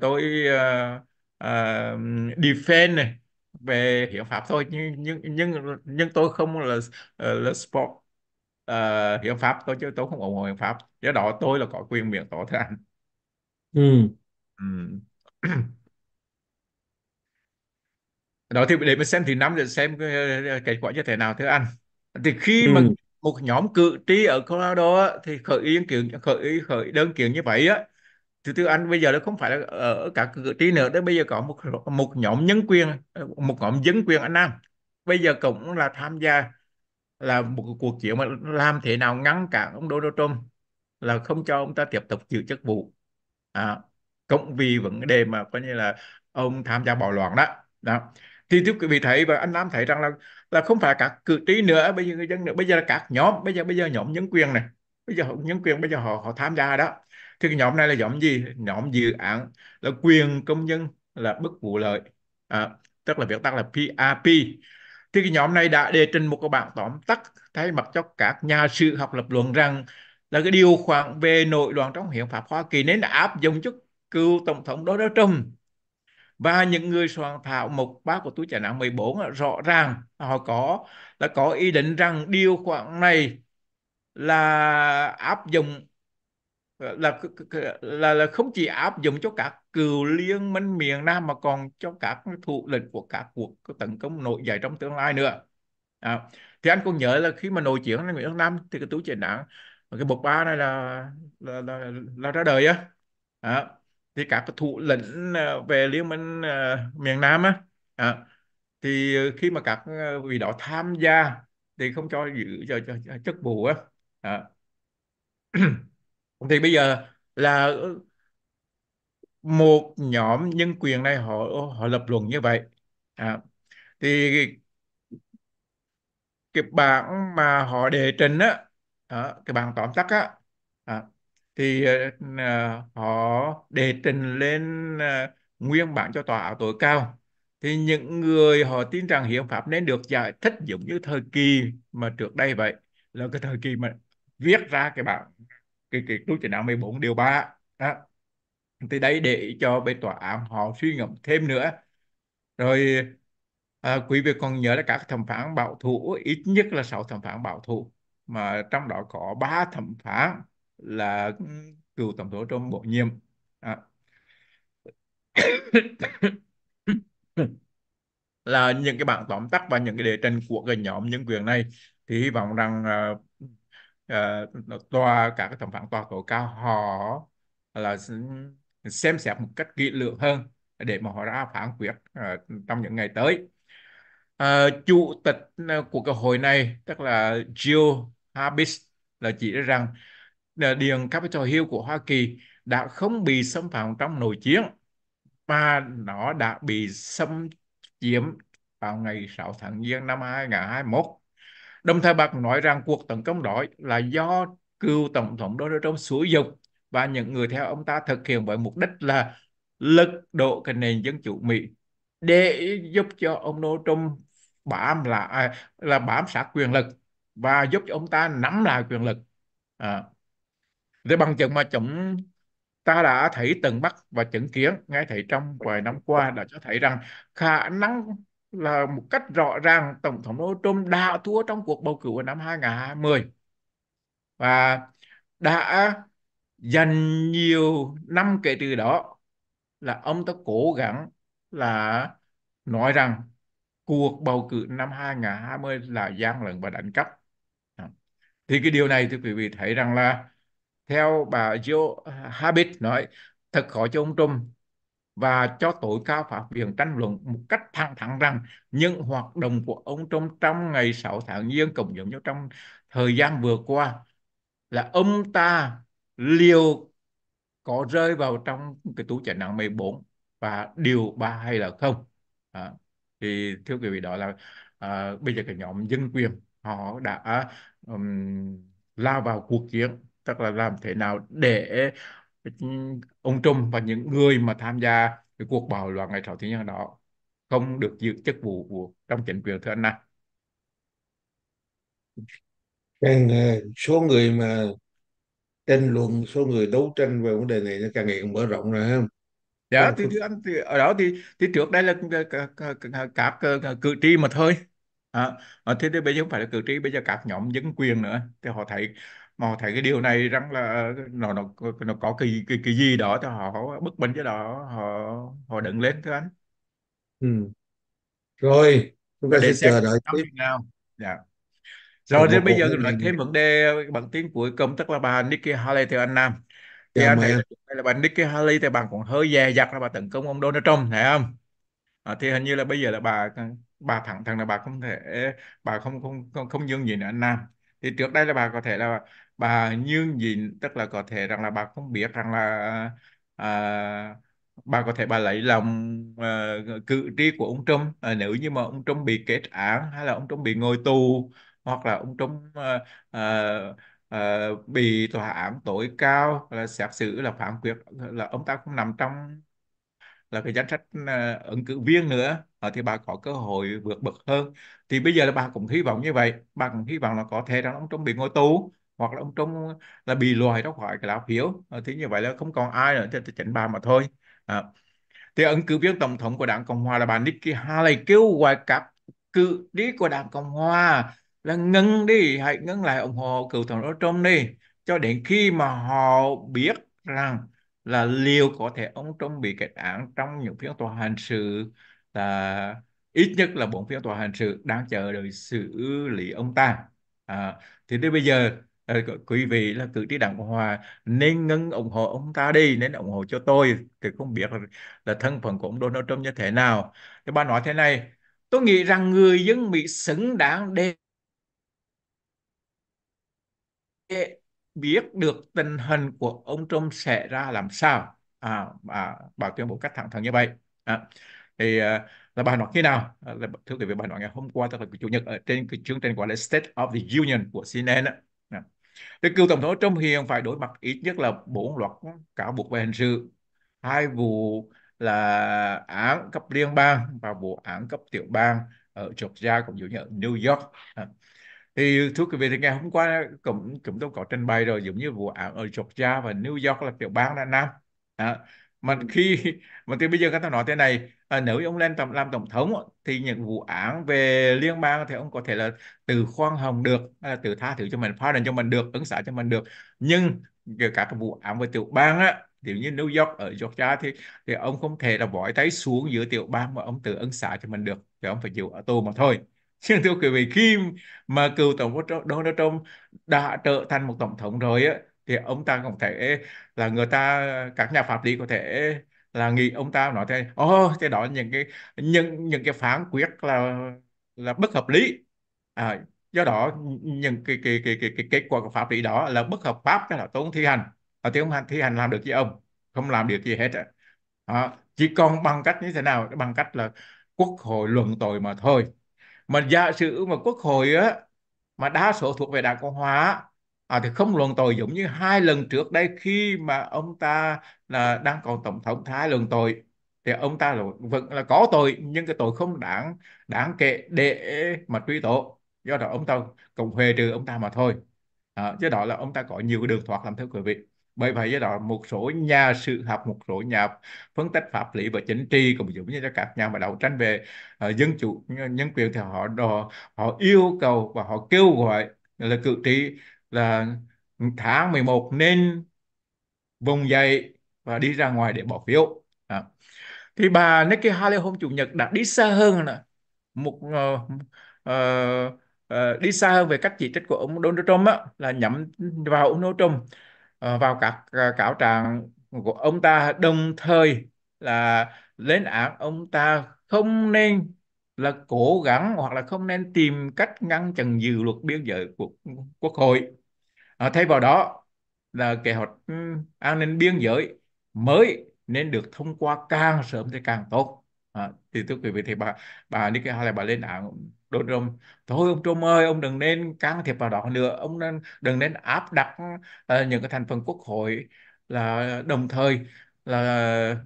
tôi uh, uh, defend này về hiến pháp thôi nhưng nhưng nhưng nhưng tôi không là là support uh, hiến pháp tôi chứ tôi không ủng hộ hiến pháp do đó tôi là có quyền miễn tố thế anh ừ. ừ. đó thì để mình xem thì năm để xem cái, ờ, kết quả như thế nào thưa anh thì khi ừ. mà một nhóm cử tri ở Colorado á, thì khởi ý kiến khởi khởi đơn kiện như vậy á thì thưa anh bây giờ nó không phải là ở cả cử tri nữa đó bây giờ có một một nhóm nhân quyền một nhóm dân quyền anh Nam bây giờ cũng là tham gia là một cuộc chiến mà làm thế nào ngăn cản ông Donald Trump là không cho ông ta tiếp tục giữ chức vụ à, cộng vì vấn đề mà coi như là ông tham gia bạo loạn đó đó thì thưa quý vị thấy và anh Nam thấy rằng là là không phải các cử tri nữa bây giờ người dân nữa bây giờ là các nhóm bây giờ bây giờ nhóm nhân quyền này bây giờ nhân quyền bây giờ họ họ tham gia đó thì cái nhóm này là nhóm gì nhóm dự án là quyền công nhân là bất vụ lợi à, tức là việc tắt là PRP thì cái nhóm này đã đề trình một cái bản tóm tắt thay mặt cho các nhà sư học lập luận rằng là cái điều khoản về nội loạn trong hiến pháp Hoa Kỳ nên áp dụng cho cựu tổng thống Donald Trump và những người soạn thảo mục bác của túi chẳng án 14 rõ ràng họ có là có ý định rằng điều khoản này là áp dụng Ờ, là là là không chỉ áp dụng cho các cựu liên minh miền Nam mà còn cho các thủ lĩnh của các cuộc tấn công nội dạy trong tương lai nữa à, thì anh cũng nhớ là khi mà nội chiến ở miền Nam thì cái túi trên đảng cái bột ba này là là, là, là ra đời á à, thì các thủ lĩnh ờ, về liên minh uh, miền Nam á à, thì khi mà các vị đó tham gia thì không cho giữ cho, cho, cho chức vụ á à. *clears throat* thì bây giờ là một nhóm nhân quyền này họ họ lập luận như vậy à, thì cái bản mà họ đề trình á à, cái bản tóm tắt á à, thì à, họ đề trình lên à, nguyên bản cho tòa án tối cao thì những người họ tin rằng hiến pháp nên được giải thích giống như thời kỳ mà trước đây vậy là cái thời kỳ mà viết ra cái bản cái cái trú trình 54 điều 3 đó. thì đây để cho bên tòa án họ suy ngẫm thêm nữa rồi à, quý vị còn nhớ là các thẩm phán bảo thủ ít nhất là 6 thẩm phán bảo thủ mà trong đó có 3 thẩm phán là ừ, cựu tổng thống trong bộ nhiệm à. *coughs* là những cái bản tóm tắt và những cái đề trình của cái nhóm nhân quyền này thì hy vọng rằng uh, uh, ờ, tòa cả các thẩm phán tòa tối cao họ là xem xét một cách kỹ lưỡng hơn để mà họ ra phán quyết uh, trong những ngày tới. Uh, chủ tịch của cái hội này tức là Jill Habis là chỉ ra rằng uh, điền Capitol Hill của Hoa Kỳ đã không bị xâm phạm trong nội chiến mà nó đã bị xâm chiếm vào ngày 6 tháng Giêng năm 2021 Đồng thời bà cũng nói rằng cuộc tấn công đó là do cựu tổng thống Donald Trump sử dụng và những người theo ông ta thực hiện với mục đích là lực độ cái nền dân chủ Mỹ để giúp cho ông Donald Trump bám là là bám sát quyền lực và giúp cho ông ta nắm lại quyền lực. À. Để bằng chứng mà chúng ta đã thấy từng bắt và chứng kiến ngay thấy trong vài năm qua đã cho thấy rằng khả năng là một cách rõ ràng Tổng thống Donald Trump đã thua trong cuộc bầu cử vào năm 2020 và đã dành nhiều năm kể từ đó là ông ta cố gắng là nói rằng cuộc bầu cử năm 2020 là gian lận và đánh cắp. Thì cái điều này thì quý vị thấy rằng là theo bà Joe Habit nói thật khó cho ông Trump và cho tối cao pháp viện tranh luận một cách thẳng thắn rằng những hoạt động của ông Trump trong ngày 6 tháng Giêng cũng giống như trong thời gian vừa qua là ông ta liệu có rơi vào trong cái túi chạy nặng 14 và điều ba hay là không à, thì thưa quý vị đó là à, bây giờ cái nhóm dân quyền họ đã um, lao vào cuộc chiến tức là làm thế nào để ông Trung và những người mà tham gia cái cuộc bạo loạn ngày 6 tháng nhân đó không được giữ chức vụ của trong chính quyền thưa anh Nam càng số người mà tranh luận số người đấu tranh về vấn đề này nó càng ngày càng mở rộng rồi ha dạ thì, thì anh thì ở đó thì thì trước đây là các cử tri mà thôi à, à thì, thì bây giờ không phải là cử tri bây giờ các nhóm dân quyền nữa thì họ thấy mà họ thấy cái điều này rằng là nó nó nó có cái cái, cái gì đó cho họ bất bình cho đó họ họ đứng lên thưa anh ừ. rồi chúng ta để sẽ chờ đợi tiếp nào dạ rồi thì bây giờ nói thêm vấn đề bản tin cuối cùng tức là bà Nikki Haley theo anh Nam thì dạ, anh thấy đây là bà Nikki Haley thì bà còn hơi dè dặt là bà tấn công ông Donald Trump phải không à, thì hình như là bây giờ là bà bà thẳng thắn là bà không thể bà không không không, không dương gì nữa anh Nam thì trước đây là bà có thể là bà nhường nhịn tức là có thể rằng là bà không biết rằng là à, bà có thể bà lấy lòng uh, cử tri của ông Trump uh, nếu như mà ông Trump bị kết án hay là ông Trump bị ngồi tù hoặc là ông Trump uh, uh, uh, bị tòa án tối cao là xét xử là phán quyết là ông ta không nằm trong là cái danh sách uh, ứng cử viên nữa Ờ, thì bà có cơ hội vượt bậc hơn thì bây giờ là bà cũng hy vọng như vậy bà cũng hy vọng là có thể rằng ông Trump bị ngồi tù hoặc là ông Trump là bị loại ra khỏi cái lá phiếu ờ, thì như vậy là không còn ai nữa thì chỉnh bà mà thôi à. thì ứng cử viên tổng thống của đảng cộng hòa là bà Nikki Haley kêu gọi các cử tri của đảng cộng hòa là ngưng đi hãy ngưng lại ủng hộ cựu tổng thống Trump đi cho đến khi mà họ biết rằng là liệu có thể ông Trump bị kết án trong những phiên tòa hình sự à, ít nhất là bốn phía tòa hình sự đang chờ đợi xử lý ông ta à, thì tới bây giờ ờ, quý vị là cử tri đảng cộng hòa nên ngưng ủng hộ ông ta đi nên ủng hộ cho tôi thì không biết là, thân phận của ông donald trump như thế nào thì bà nói thế này tôi nghĩ rằng người dân mỹ xứng đáng để biết được tình hình của ông Trump sẽ ra làm sao à, bà, bà tuyên bố cách thẳng thắn như vậy à, thì ờ, là bài nói khi nào ờ, là thưa quý vị bài nói ngày hôm qua tức là chủ nhật ở trên cái chương trình gọi là State of the Union của CNN đó. Thì cựu tổng thống Trump hiện phải đối mặt ít nhất là bốn loạt cáo buộc về hình sự, hai vụ là án cấp liên bang và vụ án cấp tiểu bang ở Georgia cũng giống như ở New York. Thì thưa quý vị thì ngày hôm qua cũng cũng tôi có trình bày rồi giống như vụ án ở Georgia và New York là tiểu bang là nam. À, mà khi mà thì bây giờ các ta nói thế này à, nếu ông lên tầm làm tổng thống thì những vụ án về liên bang thì ông có thể là từ khoan hồng được à, từ tha thứ cho mình pardon cho mình được ứng xử cho mình được nhưng các vụ án về tiểu bang á kiểu như New York ở Georgia thì thì ông không thể là vội tay xuống giữa tiểu bang mà ông tự ứng xả cho mình được thì ông phải chịu ở tù mà thôi *laughs* chứ thưa quý vị khi mà cựu tổng thống Donald Trump đã trở thành một tổng thống rồi á thì ông ta cũng thể là người ta các nhà pháp lý có thể là nghĩ ông ta nói thế ô oh, thế đó những cái những những cái phán quyết là là bất hợp lý à, do đó những cái cái cái cái, cái kết quả của pháp lý đó là bất hợp pháp cái là tốn thi hành và ờ, tiếng hành thi hành làm được gì ông không làm được gì hết à, chỉ còn bằng cách như thế nào bằng cách là quốc hội luận tội mà thôi mà giả sử mà quốc hội á mà đa số thuộc về đảng cộng hòa à, thì không luận tội giống như hai lần trước đây khi mà ông ta là đang còn tổng thống thái lần tội thì ông ta là, vẫn là có tội nhưng cái tội không đáng đáng kể để mà truy tố do đó ông ta cộng huề trừ ông ta mà thôi à, chứ đó là ông ta có nhiều đường thoát làm thưa quý vị bởi vậy do đó một số nhà sự học một số nhà phân tích pháp lý và chính trị cũng giống như là các nhà mà đấu tranh về uh, dân chủ nhân quyền thì họ đò, họ yêu cầu và họ kêu gọi là cử tri là tháng 11 nên vùng dậy và đi ra ngoài để bỏ phiếu à. thì bà Nikki Haley hôm chủ nhật đã đi xa hơn là một uh, uh, đi xa hơn về cách chỉ trích của ông Donald Trump á, là nhắm vào ông Donald Trump uh, vào các uh, cáo trạng của ông ta đồng thời là lên án ông ta không nên là cố gắng hoặc là không nên tìm cách ngăn chặn dự luật biên giới của quốc hội à, thay vào đó là kế hoạch ừ, an ninh biên giới mới nên được thông qua càng sớm thì càng tốt à, thì tôi quý vị thì bà bà đi cái là bà lên án Donald Trump thôi ông Trump ơi ông đừng nên can thiệp vào đó nữa ông nên, đừng nên áp đặt uh, những cái thành phần quốc hội là đồng thời là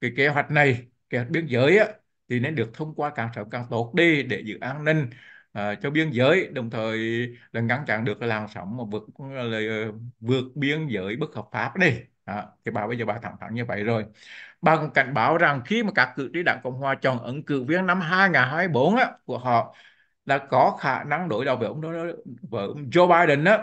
cái kế hoạch này kế hoạch biên giới á, thì nên được thông qua càng sớm càng tốt đi để giữ an ninh uh, cho biên giới đồng thời là ngăn chặn được làn sóng mà vượt là ờ, vượt biên giới bất hợp pháp đi. đó. thì bà bây giờ bà thẳng thắn như vậy rồi bà cũng cảnh báo rằng khi mà các cử tri đảng cộng hòa chọn ứng cử viên năm 2024 á, của họ là có khả năng đối đầu với ông, đó, với ông Joe Biden đó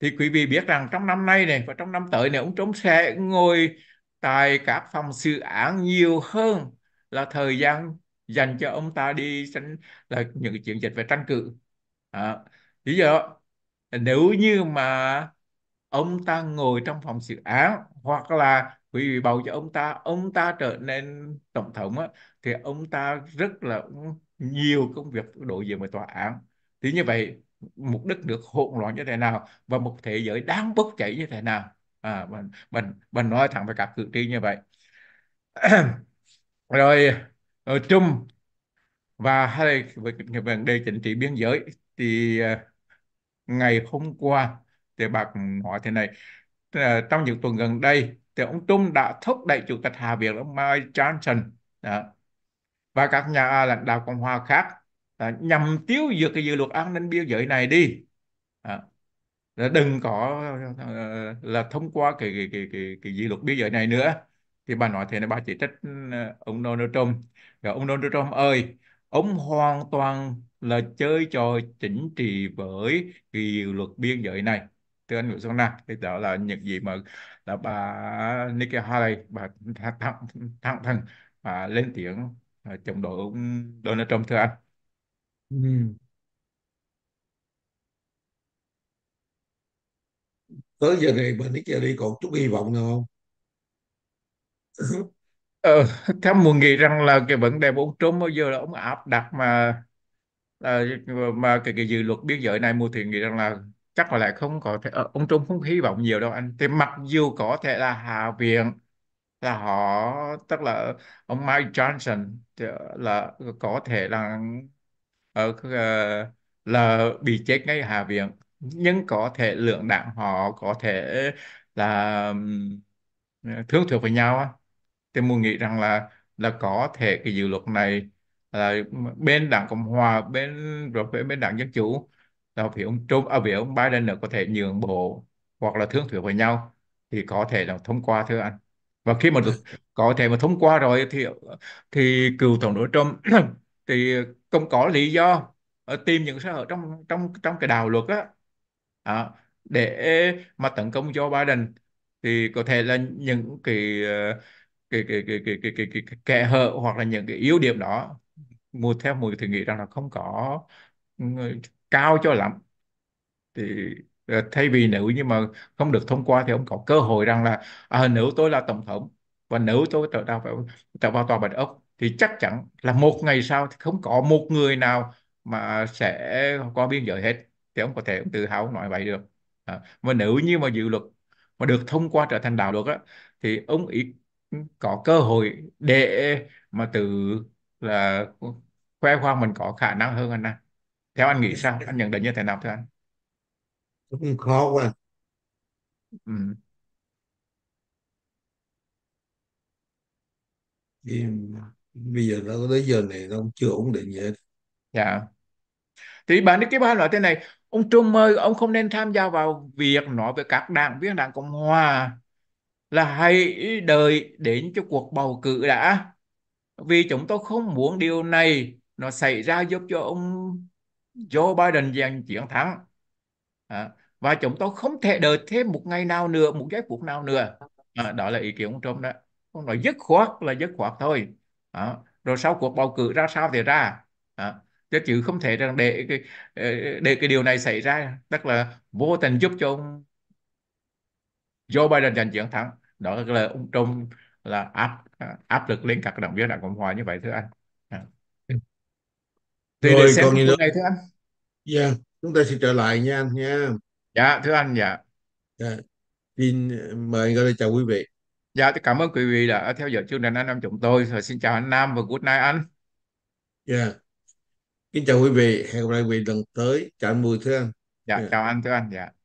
thì quý vị biết rằng trong năm nay này và trong năm tới này ông Trump sẽ ngồi tại các phòng xử án nhiều hơn là thời gian dành cho ông ta đi sánh là những cái chiến dịch về tranh cử à, lý do nếu như mà ông ta ngồi trong phòng xử án hoặc là quý vị bầu cho ông ta ông ta trở nên tổng thống á, thì ông ta rất là nhiều công việc đối diện với tòa án thì như vậy một đất nước hỗn loạn như thế nào và một thế giới đang bốc cháy như thế nào à, mình mình mình nói thẳng với các cử tri như vậy *clears throat* rồi ở Trung và hay về vấn đề chính trị biên giới thì à, ngày hôm qua thì bà nói thế này trong những tuần gần đây thì ông Trung đã thúc đẩy chủ tịch Hạ viện ông Mike Johnson đó, và các nhà lãnh đạo Cộng hòa khác đó, à, nhằm tiêu diệt cái dự luật an ninh biên giới này đi đó, đừng có ờ, là thông qua cái cái cái cái, cái dự luật biên giới này nữa thì bà nói thế này bà chỉ trách ờ, ông Donald Trump rồi ông Donald Trump ơi ông hoàn toàn là chơi trò chỉnh trị với kỳ luật biên giới này thưa anh Nguyễn Xuân Nam thì đó là những gì mà là bà Nikki Haley bà thẳng thẳng thẳng bà lên tiếng à, chống đối ông Donald Trump thưa anh ừ. tới giờ này bà Nikki Haley còn chút hy vọng nào không *laughs* Ờ, theo mình nghĩ rằng là cái vấn đề bốn trốn bao giờ là ông áp đặt mà là, ờ, mà cái cái dự luật biên giới này mua thì nghĩ rằng là chắc là lại không có thể, ờ, ông Trung không hy vọng nhiều đâu anh. Thì mặc dù có thể là Hạ viện là họ tức là ông Mike Johnson ờ, là có thể là ở ờ, là bị chết ngay Hạ viện nhưng có thể lượng đảng họ có thể là thương thuyết với nhau á thì mùi nghĩ rằng là là có thể cái dự luật này là bên đảng cộng hòa bên rồi bên, bên đảng dân chủ là phía ông Trump ở à, phía ông Biden nữa có thể nhượng bộ hoặc là thương thuyết với nhau thì có thể là thông qua thưa anh và khi mà được, *laughs* có thể mà thông qua rồi thì thì cựu tổng thống Trump *clears throat* thì không có lý do ờ, tìm những sơ hở trong trong trong cái đạo luật á à, để mà tấn công cho Biden thì có thể là những cái ờ, cái cái cái cái cái cái, cái, cái kẽ hở hoặc là những cái yếu điểm đó mua theo mùi thì nghĩ rằng là không có ờ, cao cho lắm thì ờ, thay vì nếu như mà không được thông qua thì ông có cơ hội rằng là à, nếu tôi là tổng thống và nếu tôi trở vào trở vào tòa bạch ốc thì chắc chắn là một ngày sau thì không có một người nào mà sẽ qua biên giới hết thì ông có thể ông tự hào nói vậy được à, mà nếu như mà dự luật mà được thông qua trở thành đạo luật á thì ông ít có cơ hội để mà từ là khoe khoang mình có khả năng hơn anh à theo anh nghĩ sao anh nhận định như thế nào thưa anh cũng khó quá ừ. Vì bây giờ nó tới giờ này nó cũng chưa ổn định gì hết dạ thì bạn đi cái ba nói thế này ông Trung ơi ông không nên tham gia vào việc nói về các đảng viên đảng Cộng hòa là hãy đợi đến cho cuộc bầu cử đã vì chúng tôi không muốn điều này nó xảy ra giúp cho ông Joe Biden giành chiến thắng à, và chúng tôi không thể đợi thêm một ngày nào nữa một giây phút nào nữa à, đó là ý kiến ông Trump đó ông nói dứt khoát là dứt khoát thôi à, rồi sau cuộc bầu cử ra sao thì ra à, chứ chứ không thể rằng để cái ờ, để cái điều này xảy ra tức là vô tình giúp cho ông Joe Biden giành chiến thắng đó là ông Trump là áp áp lực lên các đảng viên đảng cộng hòa như vậy thưa anh à. thì rồi còn gì nữa thưa anh dạ yeah, chúng ta sẽ trở lại nha anh nha dạ thưa anh dạ yeah. Dạ. xin uh, mời gọi chào quý vị dạ thì cảm ơn quý vị đã theo dõi chương trình anh Nam chúng tôi rồi xin chào anh Nam và good night anh dạ yeah. kính chào quý vị hẹn gặp lại quý vị lần tới chào anh Bùi thưa anh dạ yeah. Dạ. chào anh thưa anh dạ